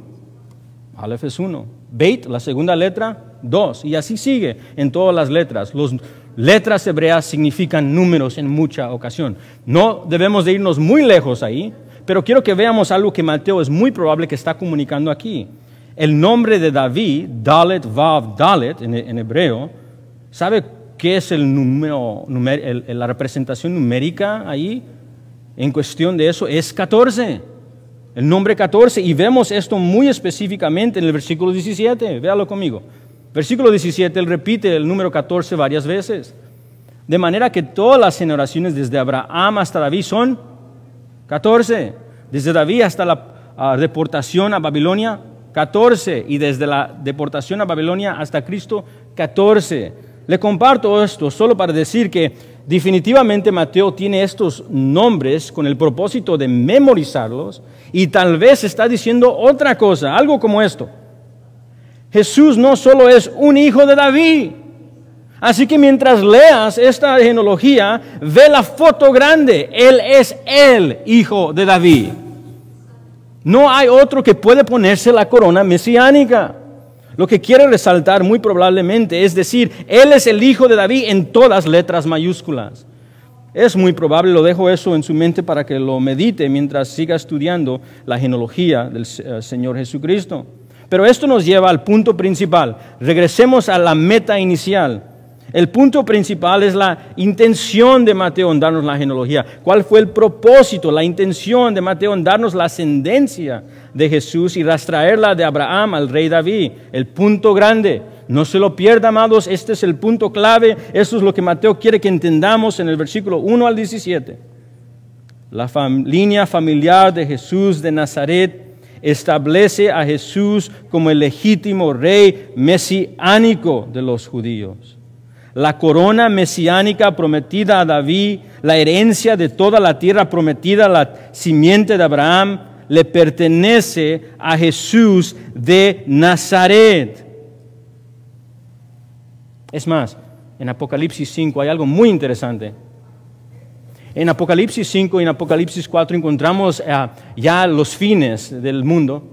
Aleph es uno. Beit, la segunda letra, dos. Y así sigue en todas las letras. Las letras hebreas significan números en mucha ocasión. No debemos de irnos muy lejos ahí, pero quiero que veamos algo que Mateo es muy probable que está comunicando aquí. El nombre de David, Dalet Vav Dalet en, hebreo, ¿sabe qué es la representación numérica ahí? En cuestión de eso es 14, el nombre 14, y vemos esto muy específicamente en el versículo 17, véalo conmigo. Versículo 17, él repite el número 14 varias veces. De manera que todas las generaciones desde Abraham hasta David son 14. Desde David hasta la ah, deportación a Babilonia, 14, y desde la deportación a Babilonia hasta Cristo 14. Le comparto esto solo para decir que definitivamente Mateo tiene estos nombres con el propósito de memorizarlos y tal vez está diciendo otra cosa, algo como esto. Jesús no solo es un hijo de David, Así que mientras leas esta genealogía, ve la foto grande. Él es el hijo de David. No hay otro que puede ponerse la corona mesiánica. Lo que quiere resaltar muy probablemente es decir, Él es el Hijo de David en todas letras mayúsculas. Es muy probable, lo dejo eso en su mente para que lo medite mientras siga estudiando la genealogía del eh, Señor Jesucristo. Pero esto nos lleva al punto principal. Regresemos a la meta inicial. El punto principal es la intención de Mateo en darnos la genealogía. ¿Cuál fue el propósito, la intención de Mateo en darnos la ascendencia de Jesús y rastraerla de Abraham al rey David? El punto grande. No se lo pierda, amados, este es el punto clave. Eso es lo que Mateo quiere que entendamos en el versículo 1 al 17. La línea familiar de Jesús de Nazaret establece a Jesús como el legítimo rey mesiánico de los judíos la corona mesiánica prometida a David, la herencia de toda la tierra prometida a la simiente de Abraham, le pertenece a Jesús de Nazaret. Es más, en Apocalipsis 5 hay algo muy interesante. En Apocalipsis 5 y en Apocalipsis 4 encontramos eh, ya los fines del mundo.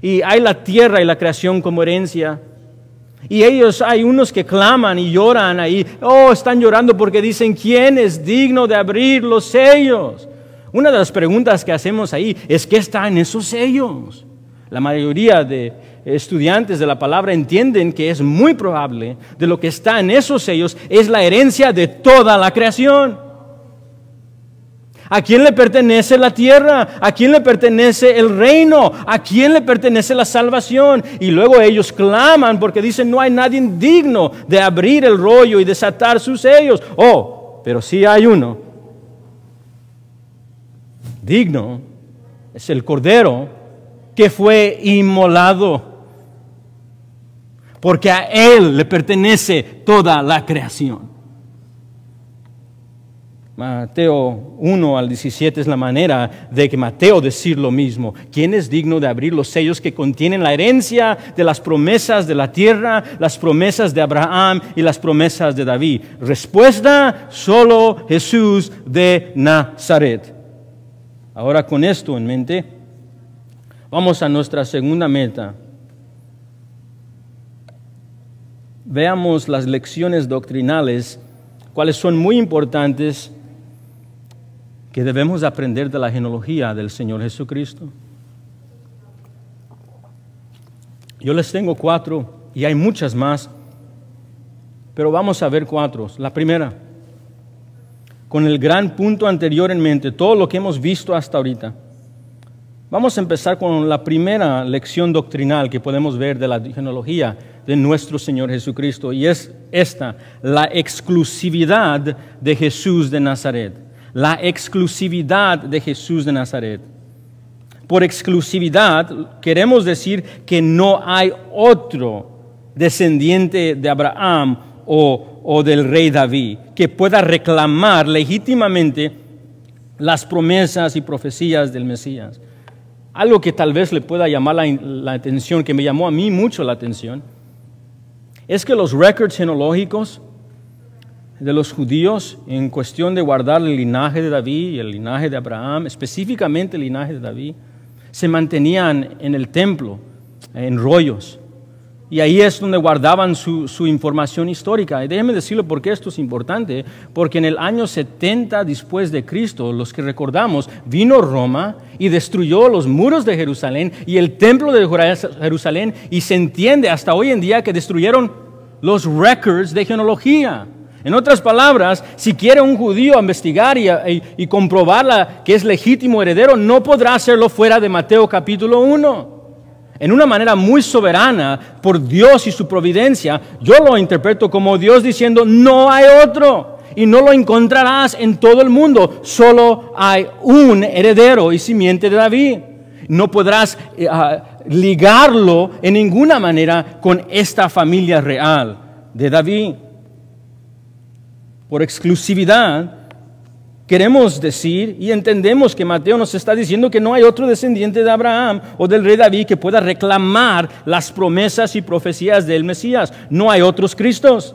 Y hay la tierra y la creación como herencia y ellos, hay unos que claman y lloran ahí, oh, están llorando porque dicen, ¿quién es digno de abrir los sellos? Una de las preguntas que hacemos ahí es, ¿qué está en esos sellos? La mayoría de estudiantes de la palabra entienden que es muy probable de lo que está en esos sellos es la herencia de toda la creación. ¿A quién le pertenece la tierra? ¿A quién le pertenece el reino? ¿A quién le pertenece la salvación? Y luego ellos claman porque dicen, no hay nadie digno de abrir el rollo y desatar sus sellos. Oh, pero sí hay uno. Digno es el cordero que fue inmolado porque a Él le pertenece toda la creación. Mateo 1 al 17 es la manera de que Mateo decir lo mismo. ¿Quién es digno de abrir los sellos que contienen la herencia de las promesas de la tierra, las promesas de Abraham y las promesas de David? Respuesta, solo Jesús de Nazaret. Ahora con esto en mente, vamos a nuestra segunda meta. Veamos las lecciones doctrinales, cuáles son muy importantes que debemos aprender de la genealogía del Señor Jesucristo. Yo les tengo cuatro y hay muchas más, pero vamos a ver cuatro. La primera, con el gran punto anterior en mente, todo lo que hemos visto hasta ahorita. Vamos a empezar con la primera lección doctrinal que podemos ver de la genealogía de nuestro Señor Jesucristo, y es esta, la exclusividad de Jesús de Nazaret la exclusividad de Jesús de Nazaret. Por exclusividad queremos decir que no hay otro descendiente de Abraham o, del rey David que pueda reclamar legítimamente las promesas y profecías del Mesías. Algo que tal vez le pueda llamar la, atención, que me llamó a mí mucho la atención, es que los registros genológicos de los judíos en cuestión de guardar el linaje de David y el linaje de Abraham, específicamente el linaje de David, se mantenían en el templo, en rollos. Y ahí es donde guardaban su, información histórica. Y déjenme decirlo por qué esto es importante, porque en el año 70 después de Cristo, los que recordamos, vino Roma y destruyó los muros de Jerusalén y el templo de Jerusalén, y se entiende hasta hoy en día que destruyeron los records de genealogía. En otras palabras, si quiere un judío investigar y, comprobar que es legítimo heredero, no podrá hacerlo fuera de Mateo capítulo 1. En una manera muy soberana, por Dios y su providencia, yo lo interpreto como Dios diciendo, no hay otro y no lo encontrarás en todo el mundo, solo hay un heredero y simiente de David. No podrás eh, ah, ligarlo en ninguna manera con esta familia real de David por exclusividad, queremos decir y entendemos que Mateo nos está diciendo que no hay otro descendiente de Abraham o del rey David que pueda reclamar las promesas y profecías del Mesías. No hay otros Cristos.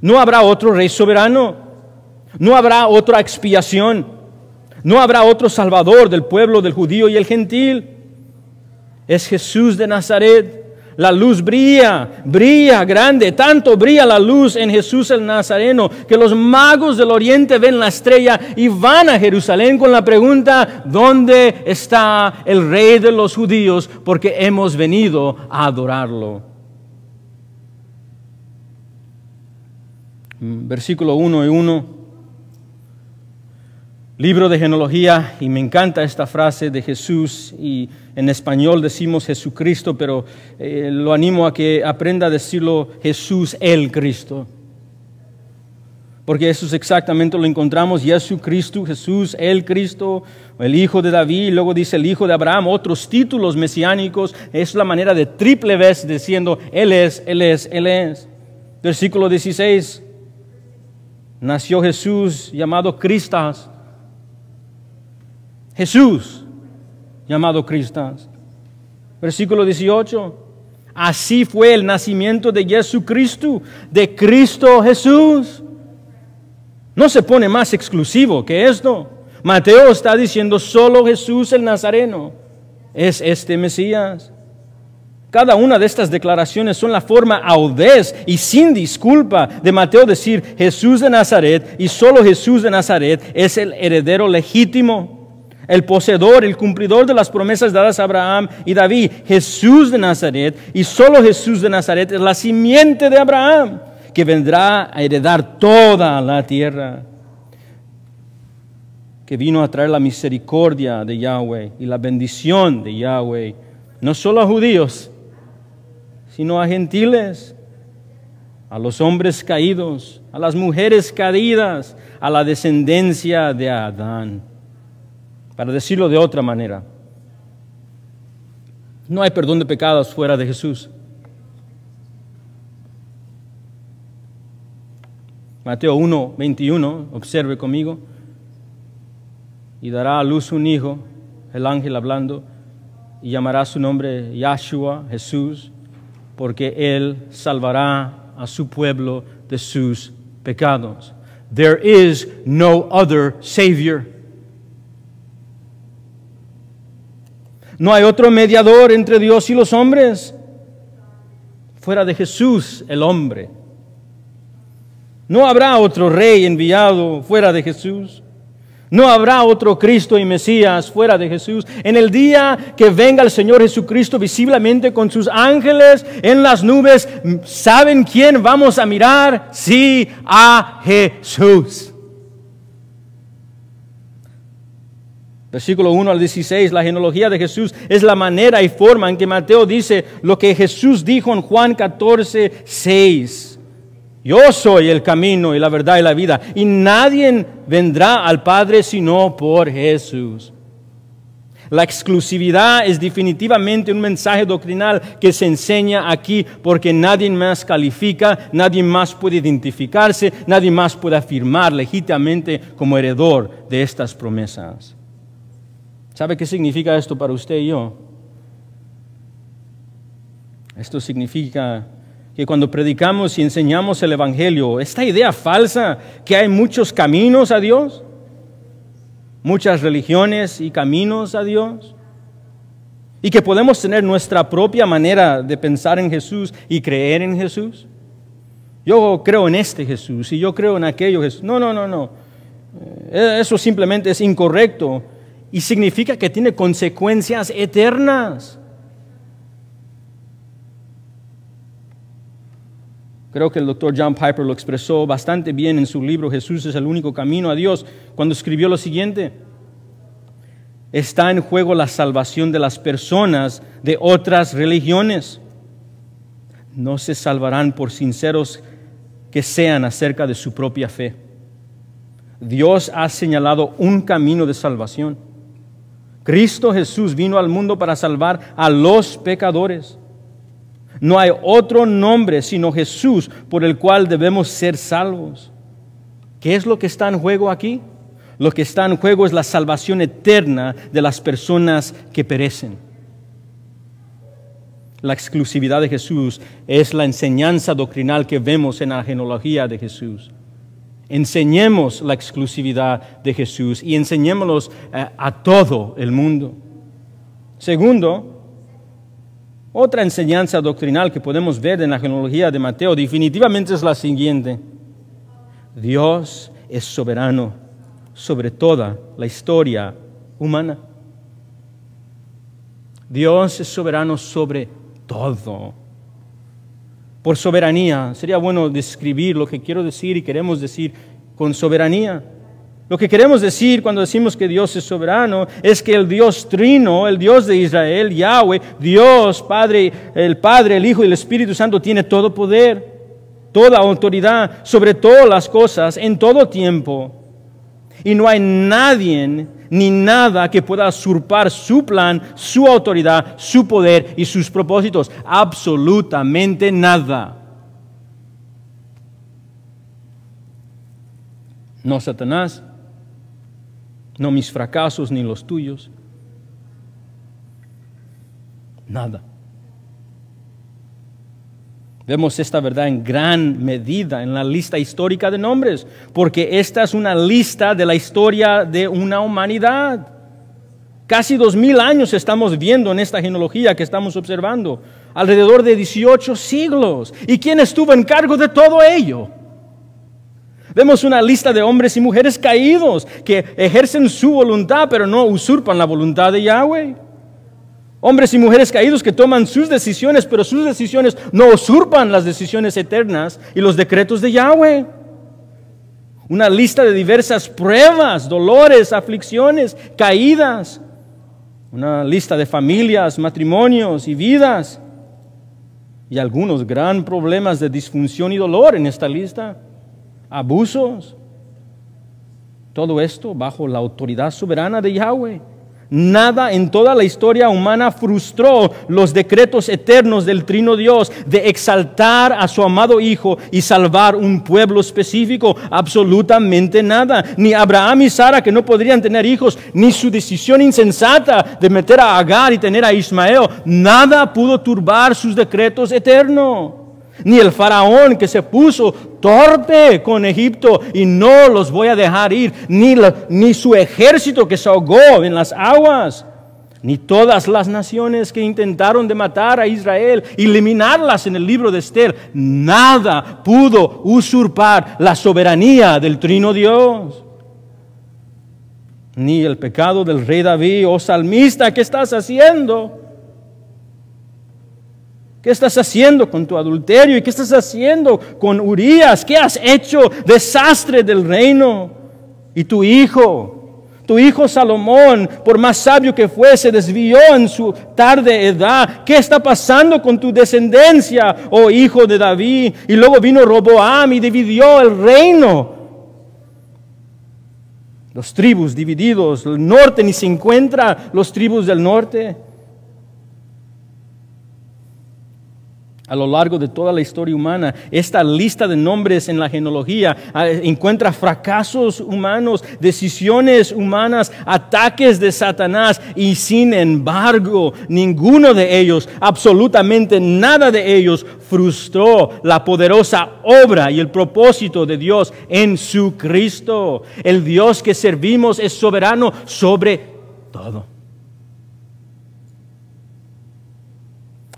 No habrá otro rey soberano. No habrá otra expiación. No habrá otro salvador del pueblo del judío y el gentil. Es Jesús de Nazaret la luz brilla, brilla grande, tanto brilla la luz en Jesús el Nazareno, que los magos del oriente ven la estrella y van a Jerusalén con la pregunta, ¿dónde está el rey de los judíos? Porque hemos venido a adorarlo. Versículo 1 y 1. Libro de genealogía, y me encanta esta frase de Jesús y en español decimos Jesucristo, pero eh, lo animo a que aprenda a decirlo Jesús el Cristo. Porque eso es exactamente lo encontramos, Jesucristo, Jesús, el Cristo, el Hijo de David, luego dice el Hijo de Abraham, otros títulos mesiánicos, es la manera de triple vez diciendo, Él es, Él es, Él es. Versículo 16, nació Jesús llamado Cristas, Jesús, llamado Cristo. Versículo 18. Así fue el nacimiento de Jesucristo, de Cristo Jesús. No se pone más exclusivo que esto. Mateo está diciendo solo Jesús el Nazareno es este Mesías. Cada una de estas declaraciones son la forma audaz y sin disculpa de Mateo decir Jesús de Nazaret y solo Jesús de Nazaret es el heredero legítimo el poseedor, el cumplidor de las promesas dadas a Abraham y David, Jesús de Nazaret, y solo Jesús de Nazaret es la simiente de Abraham, que vendrá a heredar toda la tierra, que vino a traer la misericordia de Yahweh y la bendición de Yahweh, no solo a judíos, sino a gentiles, a los hombres caídos, a las mujeres caídas, a la descendencia de Adán. Para decirlo de otra manera, no hay perdón de pecados fuera de Jesús. Mateo 1, 21, observe conmigo, y dará a luz un hijo, el ángel hablando, y llamará su nombre Yahshua, Jesús, porque él salvará a su pueblo de sus pecados. There is no other Savior. No hay otro mediador entre Dios y los hombres fuera de Jesús el hombre. No habrá otro rey enviado fuera de Jesús. No habrá otro Cristo y Mesías fuera de Jesús. En el día que venga el Señor Jesucristo visiblemente con sus ángeles en las nubes, ¿saben quién vamos a mirar? Sí, a Jesús. Versículo 1 al 16, la genealogía de Jesús es la manera y forma en que Mateo dice lo que Jesús dijo en Juan 14, 6. Yo soy el camino y la verdad y la vida, y nadie vendrá al Padre sino por Jesús. La exclusividad es definitivamente un mensaje doctrinal que se enseña aquí porque nadie más califica, nadie más puede identificarse, nadie más puede afirmar legítimamente como heredor de estas promesas. ¿Sabe qué significa esto para usted y yo? Esto significa que cuando predicamos y enseñamos el Evangelio, esta idea falsa que hay muchos caminos a Dios, muchas religiones y caminos a Dios, y que podemos tener nuestra propia manera de pensar en Jesús y creer en Jesús. Yo creo en este Jesús y yo creo en aquello Jesús. No, no, no, no. Eh, eso simplemente es incorrecto y significa que tiene consecuencias eternas. Creo que el doctor John Piper lo expresó bastante bien en su libro Jesús es el único camino a Dios, cuando escribió lo siguiente. Está en juego la salvación de las personas de otras religiones. No se salvarán por sinceros que sean acerca de su propia fe. Dios ha señalado un camino de salvación. Cristo Jesús vino al mundo para salvar a los pecadores. No hay otro nombre sino Jesús por el cual debemos ser salvos. ¿Qué es lo que está en juego aquí? Lo que está en juego es la salvación eterna de las personas que perecen. La exclusividad de Jesús es la enseñanza doctrinal que vemos en la genealogía de Jesús enseñemos la exclusividad de Jesús y enseñémoslos a, eh, a todo el mundo. Segundo, otra enseñanza doctrinal que podemos ver en la genealogía de Mateo definitivamente es la siguiente. Dios es soberano sobre toda la historia humana. Dios es soberano sobre todo por soberanía. Sería bueno describir lo que quiero decir y queremos decir con soberanía. Lo que queremos decir cuando decimos que Dios es soberano es que el Dios trino, el Dios de Israel, Yahweh, Dios, Padre, el Padre, el Hijo y el Espíritu Santo tiene todo poder, toda autoridad sobre todas las cosas, en todo tiempo. Y no hay nadie ni nada que pueda usurpar su plan, su autoridad, su poder y sus propósitos. Absolutamente nada. No Satanás, no mis fracasos ni los tuyos. Nada. Vemos esta verdad en gran medida en la lista histórica de nombres, porque esta es una lista de la historia de una humanidad. Casi dos mil años estamos viendo en esta genealogía que estamos observando, alrededor de 18 siglos. ¿Y quién estuvo en cargo de todo ello? Vemos una lista de hombres y mujeres caídos que ejercen su voluntad, pero no usurpan la voluntad de Yahweh hombres y mujeres caídos que toman sus decisiones, pero sus decisiones no usurpan las decisiones eternas y los decretos de Yahweh. Una lista de diversas pruebas, dolores, aflicciones, caídas. Una lista de familias, matrimonios y vidas. Y algunos gran problemas de disfunción y dolor en esta lista. Abusos. Todo esto bajo la autoridad soberana de Yahweh Nada en toda la historia humana frustró los decretos eternos del Trino Dios de exaltar a su amado Hijo y salvar un pueblo específico. Absolutamente nada. Ni Abraham y Sara, que no podrían tener hijos, ni su decisión insensata de meter a Agar y tener a Ismael, nada pudo turbar sus decretos eternos ni el faraón que se puso torpe con Egipto y no los voy a dejar ir, ni, ni su ejército que se ahogó en las aguas, ni todas las naciones que intentaron de matar a Israel, eliminarlas en el libro de Esther, nada pudo usurpar la soberanía del trino Dios. Ni el pecado del rey David, oh salmista, ¿qué estás haciendo? ¿Qué estás haciendo con tu adulterio? ¿Y qué estás haciendo con Urias? ¿Qué has hecho? Desastre del reino. Y tu hijo, tu hijo Salomón, por más sabio que fuese, se desvió en su tarde edad. ¿Qué está pasando con tu descendencia, oh hijo de David? Y luego vino Roboam y dividió el reino. Los tribus divididos, el norte ni se encuentra los tribus del norte. a lo largo de toda la historia humana. Esta lista de nombres en la genealogía ah, encuentra fracasos humanos, decisiones humanas, ataques de Satanás y sin embargo ninguno de ellos, absolutamente nada de ellos, frustró la poderosa obra y el propósito de Dios en su Cristo. El Dios que servimos es soberano sobre todo.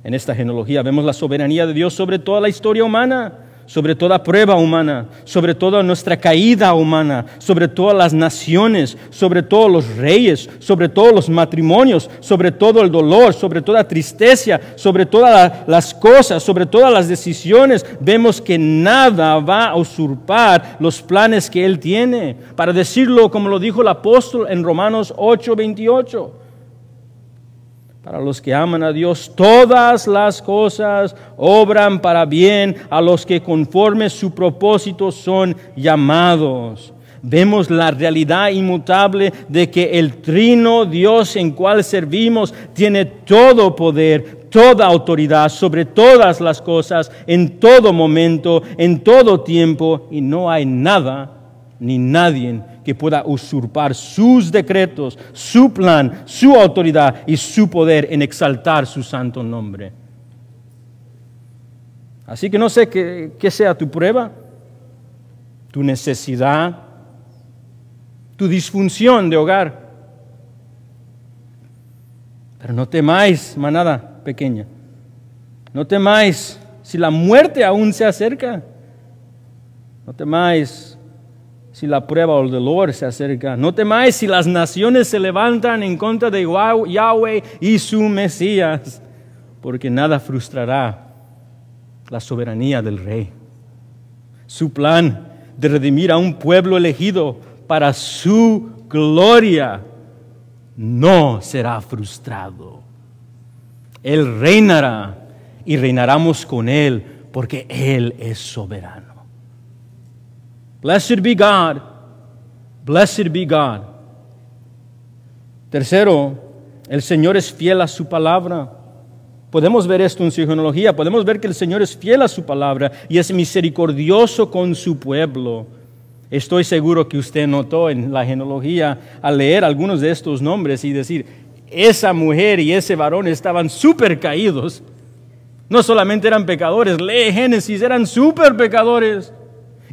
en esta genealogía. Vemos la soberanía de Dios sobre toda la historia humana, sobre toda prueba humana, sobre toda nuestra caída humana, sobre todas las naciones, sobre todos los reyes, sobre todos los matrimonios, sobre todo el dolor, sobre toda tristeza, sobre todas las cosas, sobre todas las decisiones. Vemos que nada va a usurpar los planes que Él tiene. Para decirlo como lo dijo el apóstol en Romanos 8:28. Para los que aman a Dios, todas las cosas obran para bien a los que conforme su propósito son llamados. Vemos la realidad inmutable de que el trino Dios en cual servimos tiene todo poder, toda autoridad sobre todas las cosas, en todo momento, en todo tiempo, y no hay nada ni nadie que pueda usurpar sus decretos, su plan, su autoridad y su poder en exaltar su santo nombre. Así que no sé qué, sea tu prueba, tu necesidad, tu disfunción de hogar. Pero no temáis, manada pequeña. No temáis si la muerte aún se acerca. No temáis si la prueba o el dolor se acerca. No temáis si las naciones se levantan en contra de Yahweh y su Mesías, porque nada frustrará la soberanía del rey. Su plan de redimir a un pueblo elegido para su gloria no será frustrado. Él reinará y reinaremos con Él porque Él es soberano. Blessed be God. Blessed be God. Tercero, el Señor es fiel a su palabra. Podemos ver esto en su genealogía, podemos ver que el Señor es fiel a su palabra y es misericordioso con su pueblo. Estoy seguro que usted notó en la genealogía al leer algunos de estos nombres y decir, esa mujer y ese varón estaban súper caídos. No solamente eran pecadores, lee Génesis, eran súper pecadores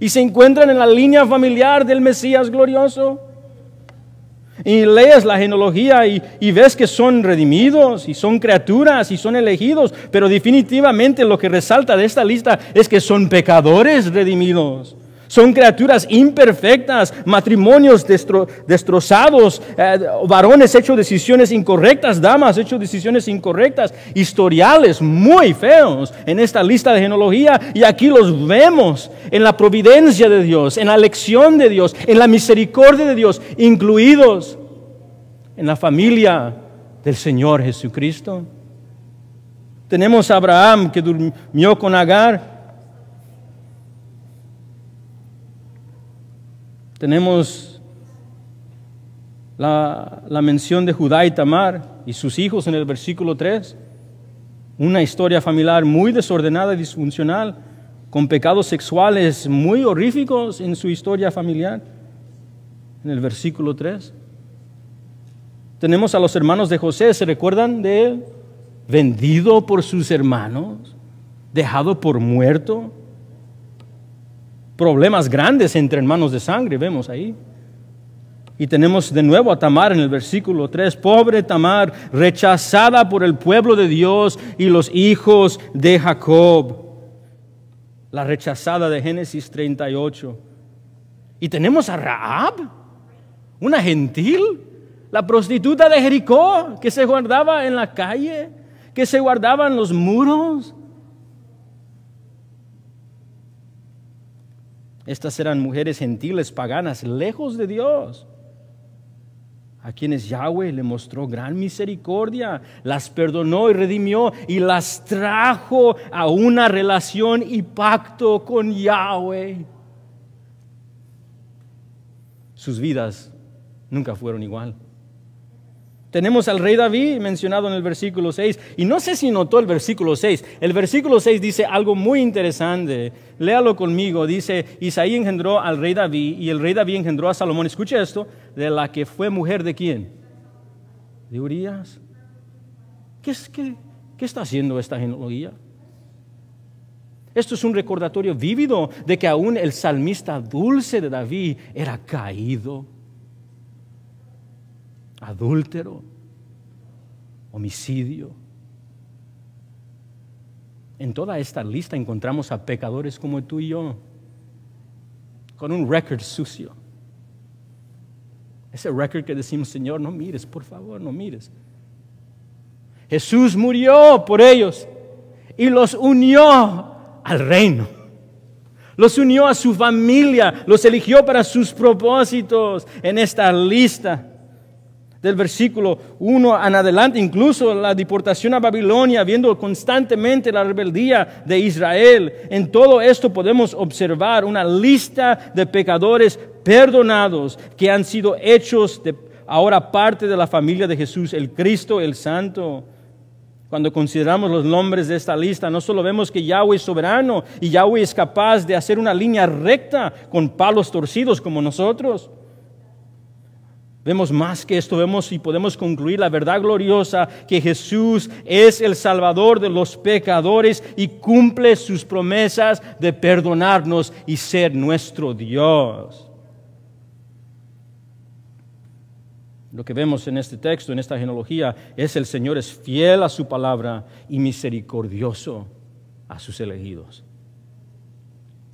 y se encuentran en la línea familiar del Mesías glorioso. Y lees la genealogía y, y, ves que son redimidos y son criaturas y son elegidos, pero definitivamente lo que resalta de esta lista es que son pecadores redimidos. Son criaturas imperfectas, matrimonios destrozados, eh, varones hechos decisiones incorrectas, damas hechos decisiones incorrectas, historiales muy feos en esta lista de genealogía. Y aquí los vemos en la providencia de Dios, en la lección de Dios, en la misericordia de Dios, incluidos en la familia del Señor Jesucristo. Tenemos a Abraham que durmió con Agar Tenemos la, mención de Judá y Tamar y sus hijos en el versículo 3. Una historia familiar muy desordenada y disfuncional, con pecados sexuales muy horríficos en su historia familiar, en el versículo 3. Tenemos a los hermanos de José, ¿se recuerdan de él? Vendido por sus hermanos, dejado por muerto, problemas grandes entre hermanos de sangre, vemos ahí. Y tenemos de nuevo a Tamar en el versículo 3, pobre Tamar, rechazada por el pueblo de Dios y los hijos de Jacob, la rechazada de Génesis 38. Y tenemos a Raab, una gentil, la prostituta de Jericó, que se guardaba en la calle, que se guardaba en los muros, Estas eran mujeres gentiles, paganas, lejos de Dios, a quienes Yahweh le mostró gran misericordia, las perdonó y redimió y las trajo a una relación y pacto con Yahweh. Sus vidas nunca fueron igual. Tenemos al rey David mencionado en el versículo 6. Y no sé si notó el versículo 6. El versículo 6 dice algo muy interesante. Léalo conmigo. Dice, Isaí engendró al rey David y el rey David engendró a Salomón. Escucha esto, de la que fue mujer de quién? De Urias. ¿Qué, qué está haciendo esta genealogía? Esto es un recordatorio vívido de que aún el salmista dulce de David era caído adúltero, homicidio. En toda esta lista encontramos a pecadores como tú y yo, con un récord sucio. Ese récord que decimos, Señor, no mires, por favor, no mires. Jesús murió por ellos y los unió al reino. Los unió a su familia, los eligió para sus propósitos en esta lista del versículo 1 en adelante, incluso la deportación a Babilonia, viendo constantemente la rebeldía de Israel. En todo esto podemos observar una lista de pecadores perdonados que han sido hechos de, ahora parte de la familia de Jesús, el Cristo, el Santo. Cuando consideramos los nombres de esta lista, no solo vemos que Yahweh es soberano y Yahweh es capaz de hacer una línea recta con palos torcidos como nosotros, Vemos más que esto, vemos y podemos concluir la verdad gloriosa que Jesús es el Salvador de los pecadores y cumple sus promesas de perdonarnos y ser nuestro Dios. Lo que vemos en este texto, en esta genealogía, es el Señor es fiel a su palabra y misericordioso a sus elegidos.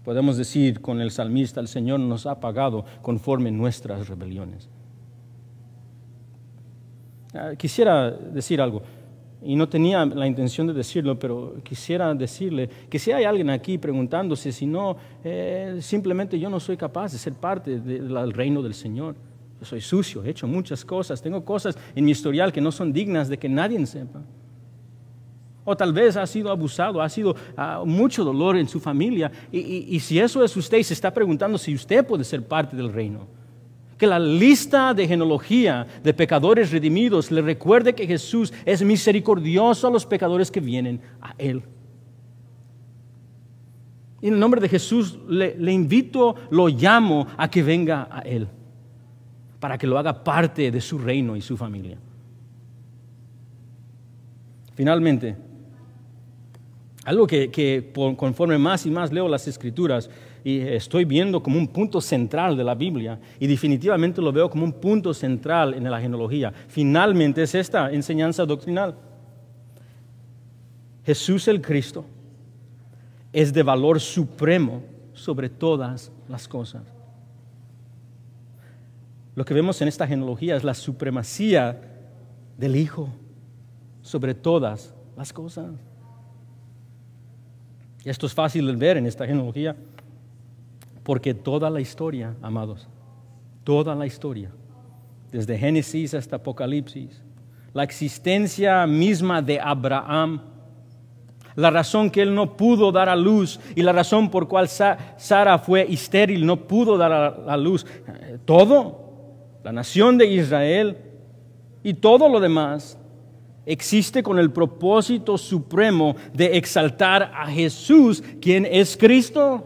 Podemos decir con el salmista, el Señor nos ha pagado conforme nuestras rebeliones. Ah, quisiera decir algo, y no tenía la intención de decirlo, pero quisiera decirle que si hay alguien aquí preguntándose si no, eh, simplemente yo no soy capaz de ser parte del reino del Señor. soy sucio, he hecho muchas cosas, tengo cosas en mi historial que no son dignas de que nadie sepa. O tal vez ha sido abusado, ha sido ah, mucho dolor en su familia. Y, y si eso es usted y se está preguntando si usted puede ser parte del reino que la lista de genealogía de pecadores redimidos le recuerde que Jesús es misericordioso a los pecadores que vienen a Él. En el nombre de Jesús le, invito, lo llamo a que venga a Él, para que lo haga parte de su reino y su familia. Finalmente, algo que, que conforme más y más leo las escrituras, y estoy viendo como un punto central de la Biblia y definitivamente lo veo como un punto central en la genealogía. Finalmente es esta enseñanza doctrinal. Jesús el Cristo es de valor supremo sobre todas las cosas. Lo que vemos en esta genealogía es la supremacía del Hijo sobre todas las cosas. Y esto es fácil de ver en esta genealogía. Porque toda la historia, amados, toda la historia, desde Génesis hasta Apocalipsis, la existencia misma de Abraham, la razón que él no pudo dar a luz y la razón por cual Sara fue estéril, no pudo dar a luz, eh, todo, la nación de Israel y todo lo demás, existe con el propósito supremo de exaltar a Jesús, quien es Cristo.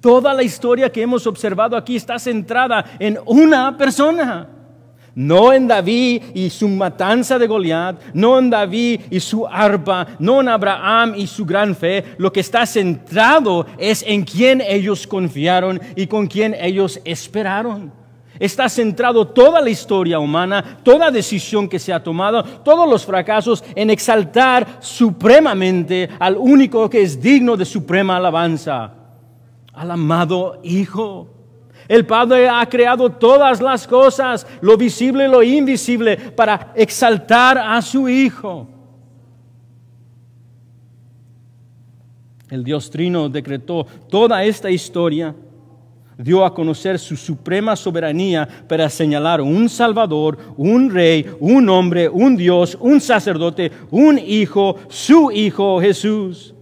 Toda la historia que hemos observado aquí está centrada en una persona. No en David y su matanza de Goliat, no en David y su arpa, no en Abraham y su gran fe. Lo que está centrado es en quién ellos confiaron y con quién ellos esperaron. Está centrado toda la historia humana, toda decisión que se ha tomado, todos los fracasos en exaltar supremamente al único que es digno de suprema alabanza, al amado Hijo. El Padre ha creado todas las cosas, lo visible y lo invisible, para exaltar a su Hijo. El Dios Trino decretó toda esta historia, dio a conocer su suprema soberanía para señalar un Salvador, un Rey, un hombre, un Dios, un sacerdote, un Hijo, su Hijo Jesús.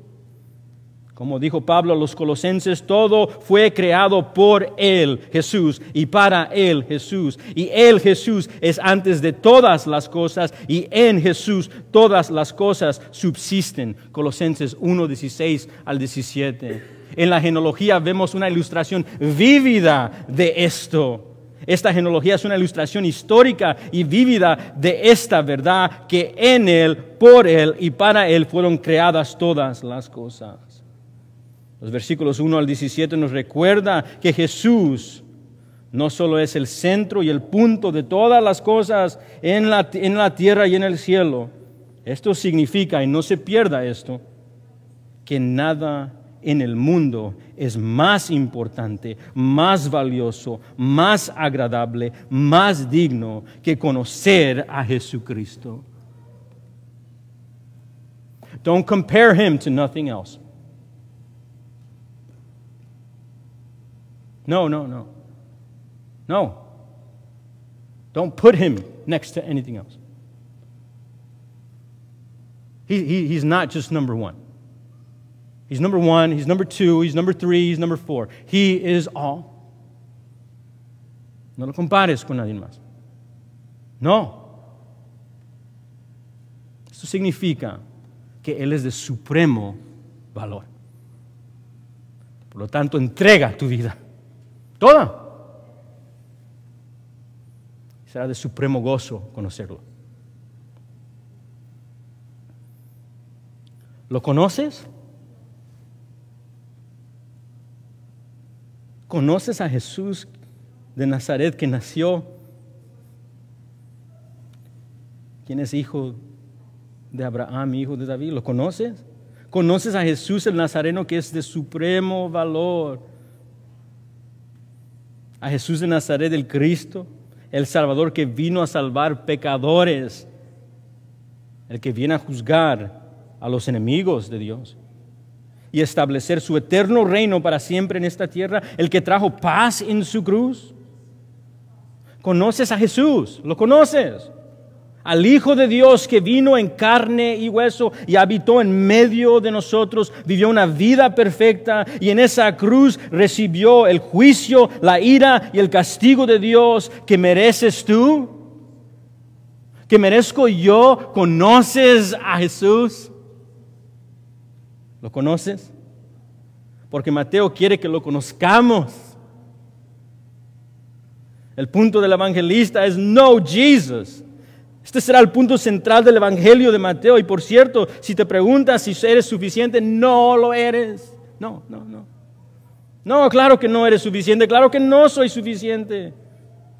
Como dijo Pablo a los colosenses, todo fue creado por Él, Jesús, y para Él, Jesús. Y Él, Jesús, es antes de todas las cosas, y en Jesús todas las cosas subsisten. Colosenses 1, 16 al 17. En la genealogía vemos una ilustración vívida de esto. Esta genealogía es una ilustración histórica y vívida de esta verdad que en Él, por Él y para Él fueron creadas todas las cosas. Los versículos 1 al 17 nos recuerda que Jesús no solo es el centro y el punto de todas las cosas en la, en la tierra y en el cielo. Esto significa, y no se pierda esto, que nada en el mundo es más importante, más valioso, más agradable, más digno que conocer a Jesucristo. Don't compare him to nothing else. No, no, no. No. Don't put him next to anything else. He, he, he's not just number one. He's number one, he's number two, he's number three, he's number four. He is all. No lo compares con nadie más. No. Esto significa que Él es de supremo valor. Por lo tanto, entrega tu vida. Toda. Será de supremo gozo conocerlo. ¿Lo conoces? ¿Conoces a Jesús de Nazaret que nació? ¿Quién es hijo de Abraham, hijo de David? ¿Lo conoces? ¿Conoces a Jesús el Nazareno que es de supremo valor? a Jesús de Nazaret, el Cristo, el Salvador que vino a salvar pecadores, el que viene a juzgar a los enemigos de Dios y establecer su eterno reino para siempre en esta tierra, el que trajo paz en su cruz. Conoces a Jesús, lo conoces al Hijo de Dios que vino en carne y hueso y habitó en medio de nosotros, vivió una vida perfecta y en esa cruz recibió el juicio, la ira y el castigo de Dios que mereces tú, que merezco yo. ¿Conoces a Jesús? ¿Lo conoces? Porque Mateo quiere que lo conozcamos. El punto del evangelista es no Jesus. Este será el punto central del Evangelio de Mateo. Y por cierto, si te preguntas si eres suficiente, no lo eres. No, no, no. No, claro que no eres suficiente, claro que no soy suficiente.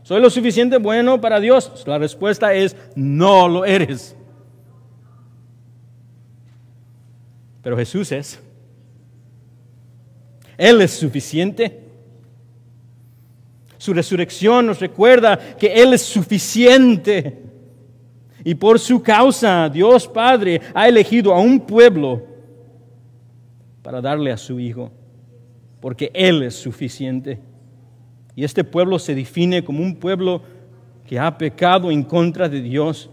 ¿Soy lo suficiente bueno para Dios? La respuesta es no lo eres. Pero Jesús es. Él es suficiente. Su resurrección nos recuerda que Él es suficiente. Y por su causa Dios Padre ha elegido a un pueblo para darle a su Hijo, porque Él es suficiente. Y este pueblo se define como un pueblo que ha pecado en contra de Dios.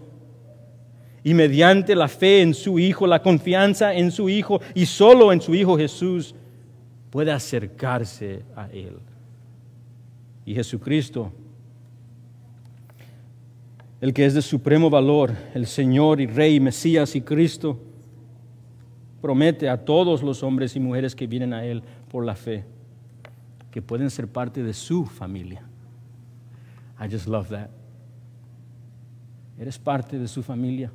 Y mediante la fe en su Hijo, la confianza en su Hijo y solo en su Hijo Jesús, puede acercarse a Él. Y Jesucristo el que es de supremo valor, el Señor y Rey, Mesías y Cristo, promete a todos los hombres y mujeres que vienen a Él por la fe que pueden ser parte de su familia. I just love that. Eres parte de su familia.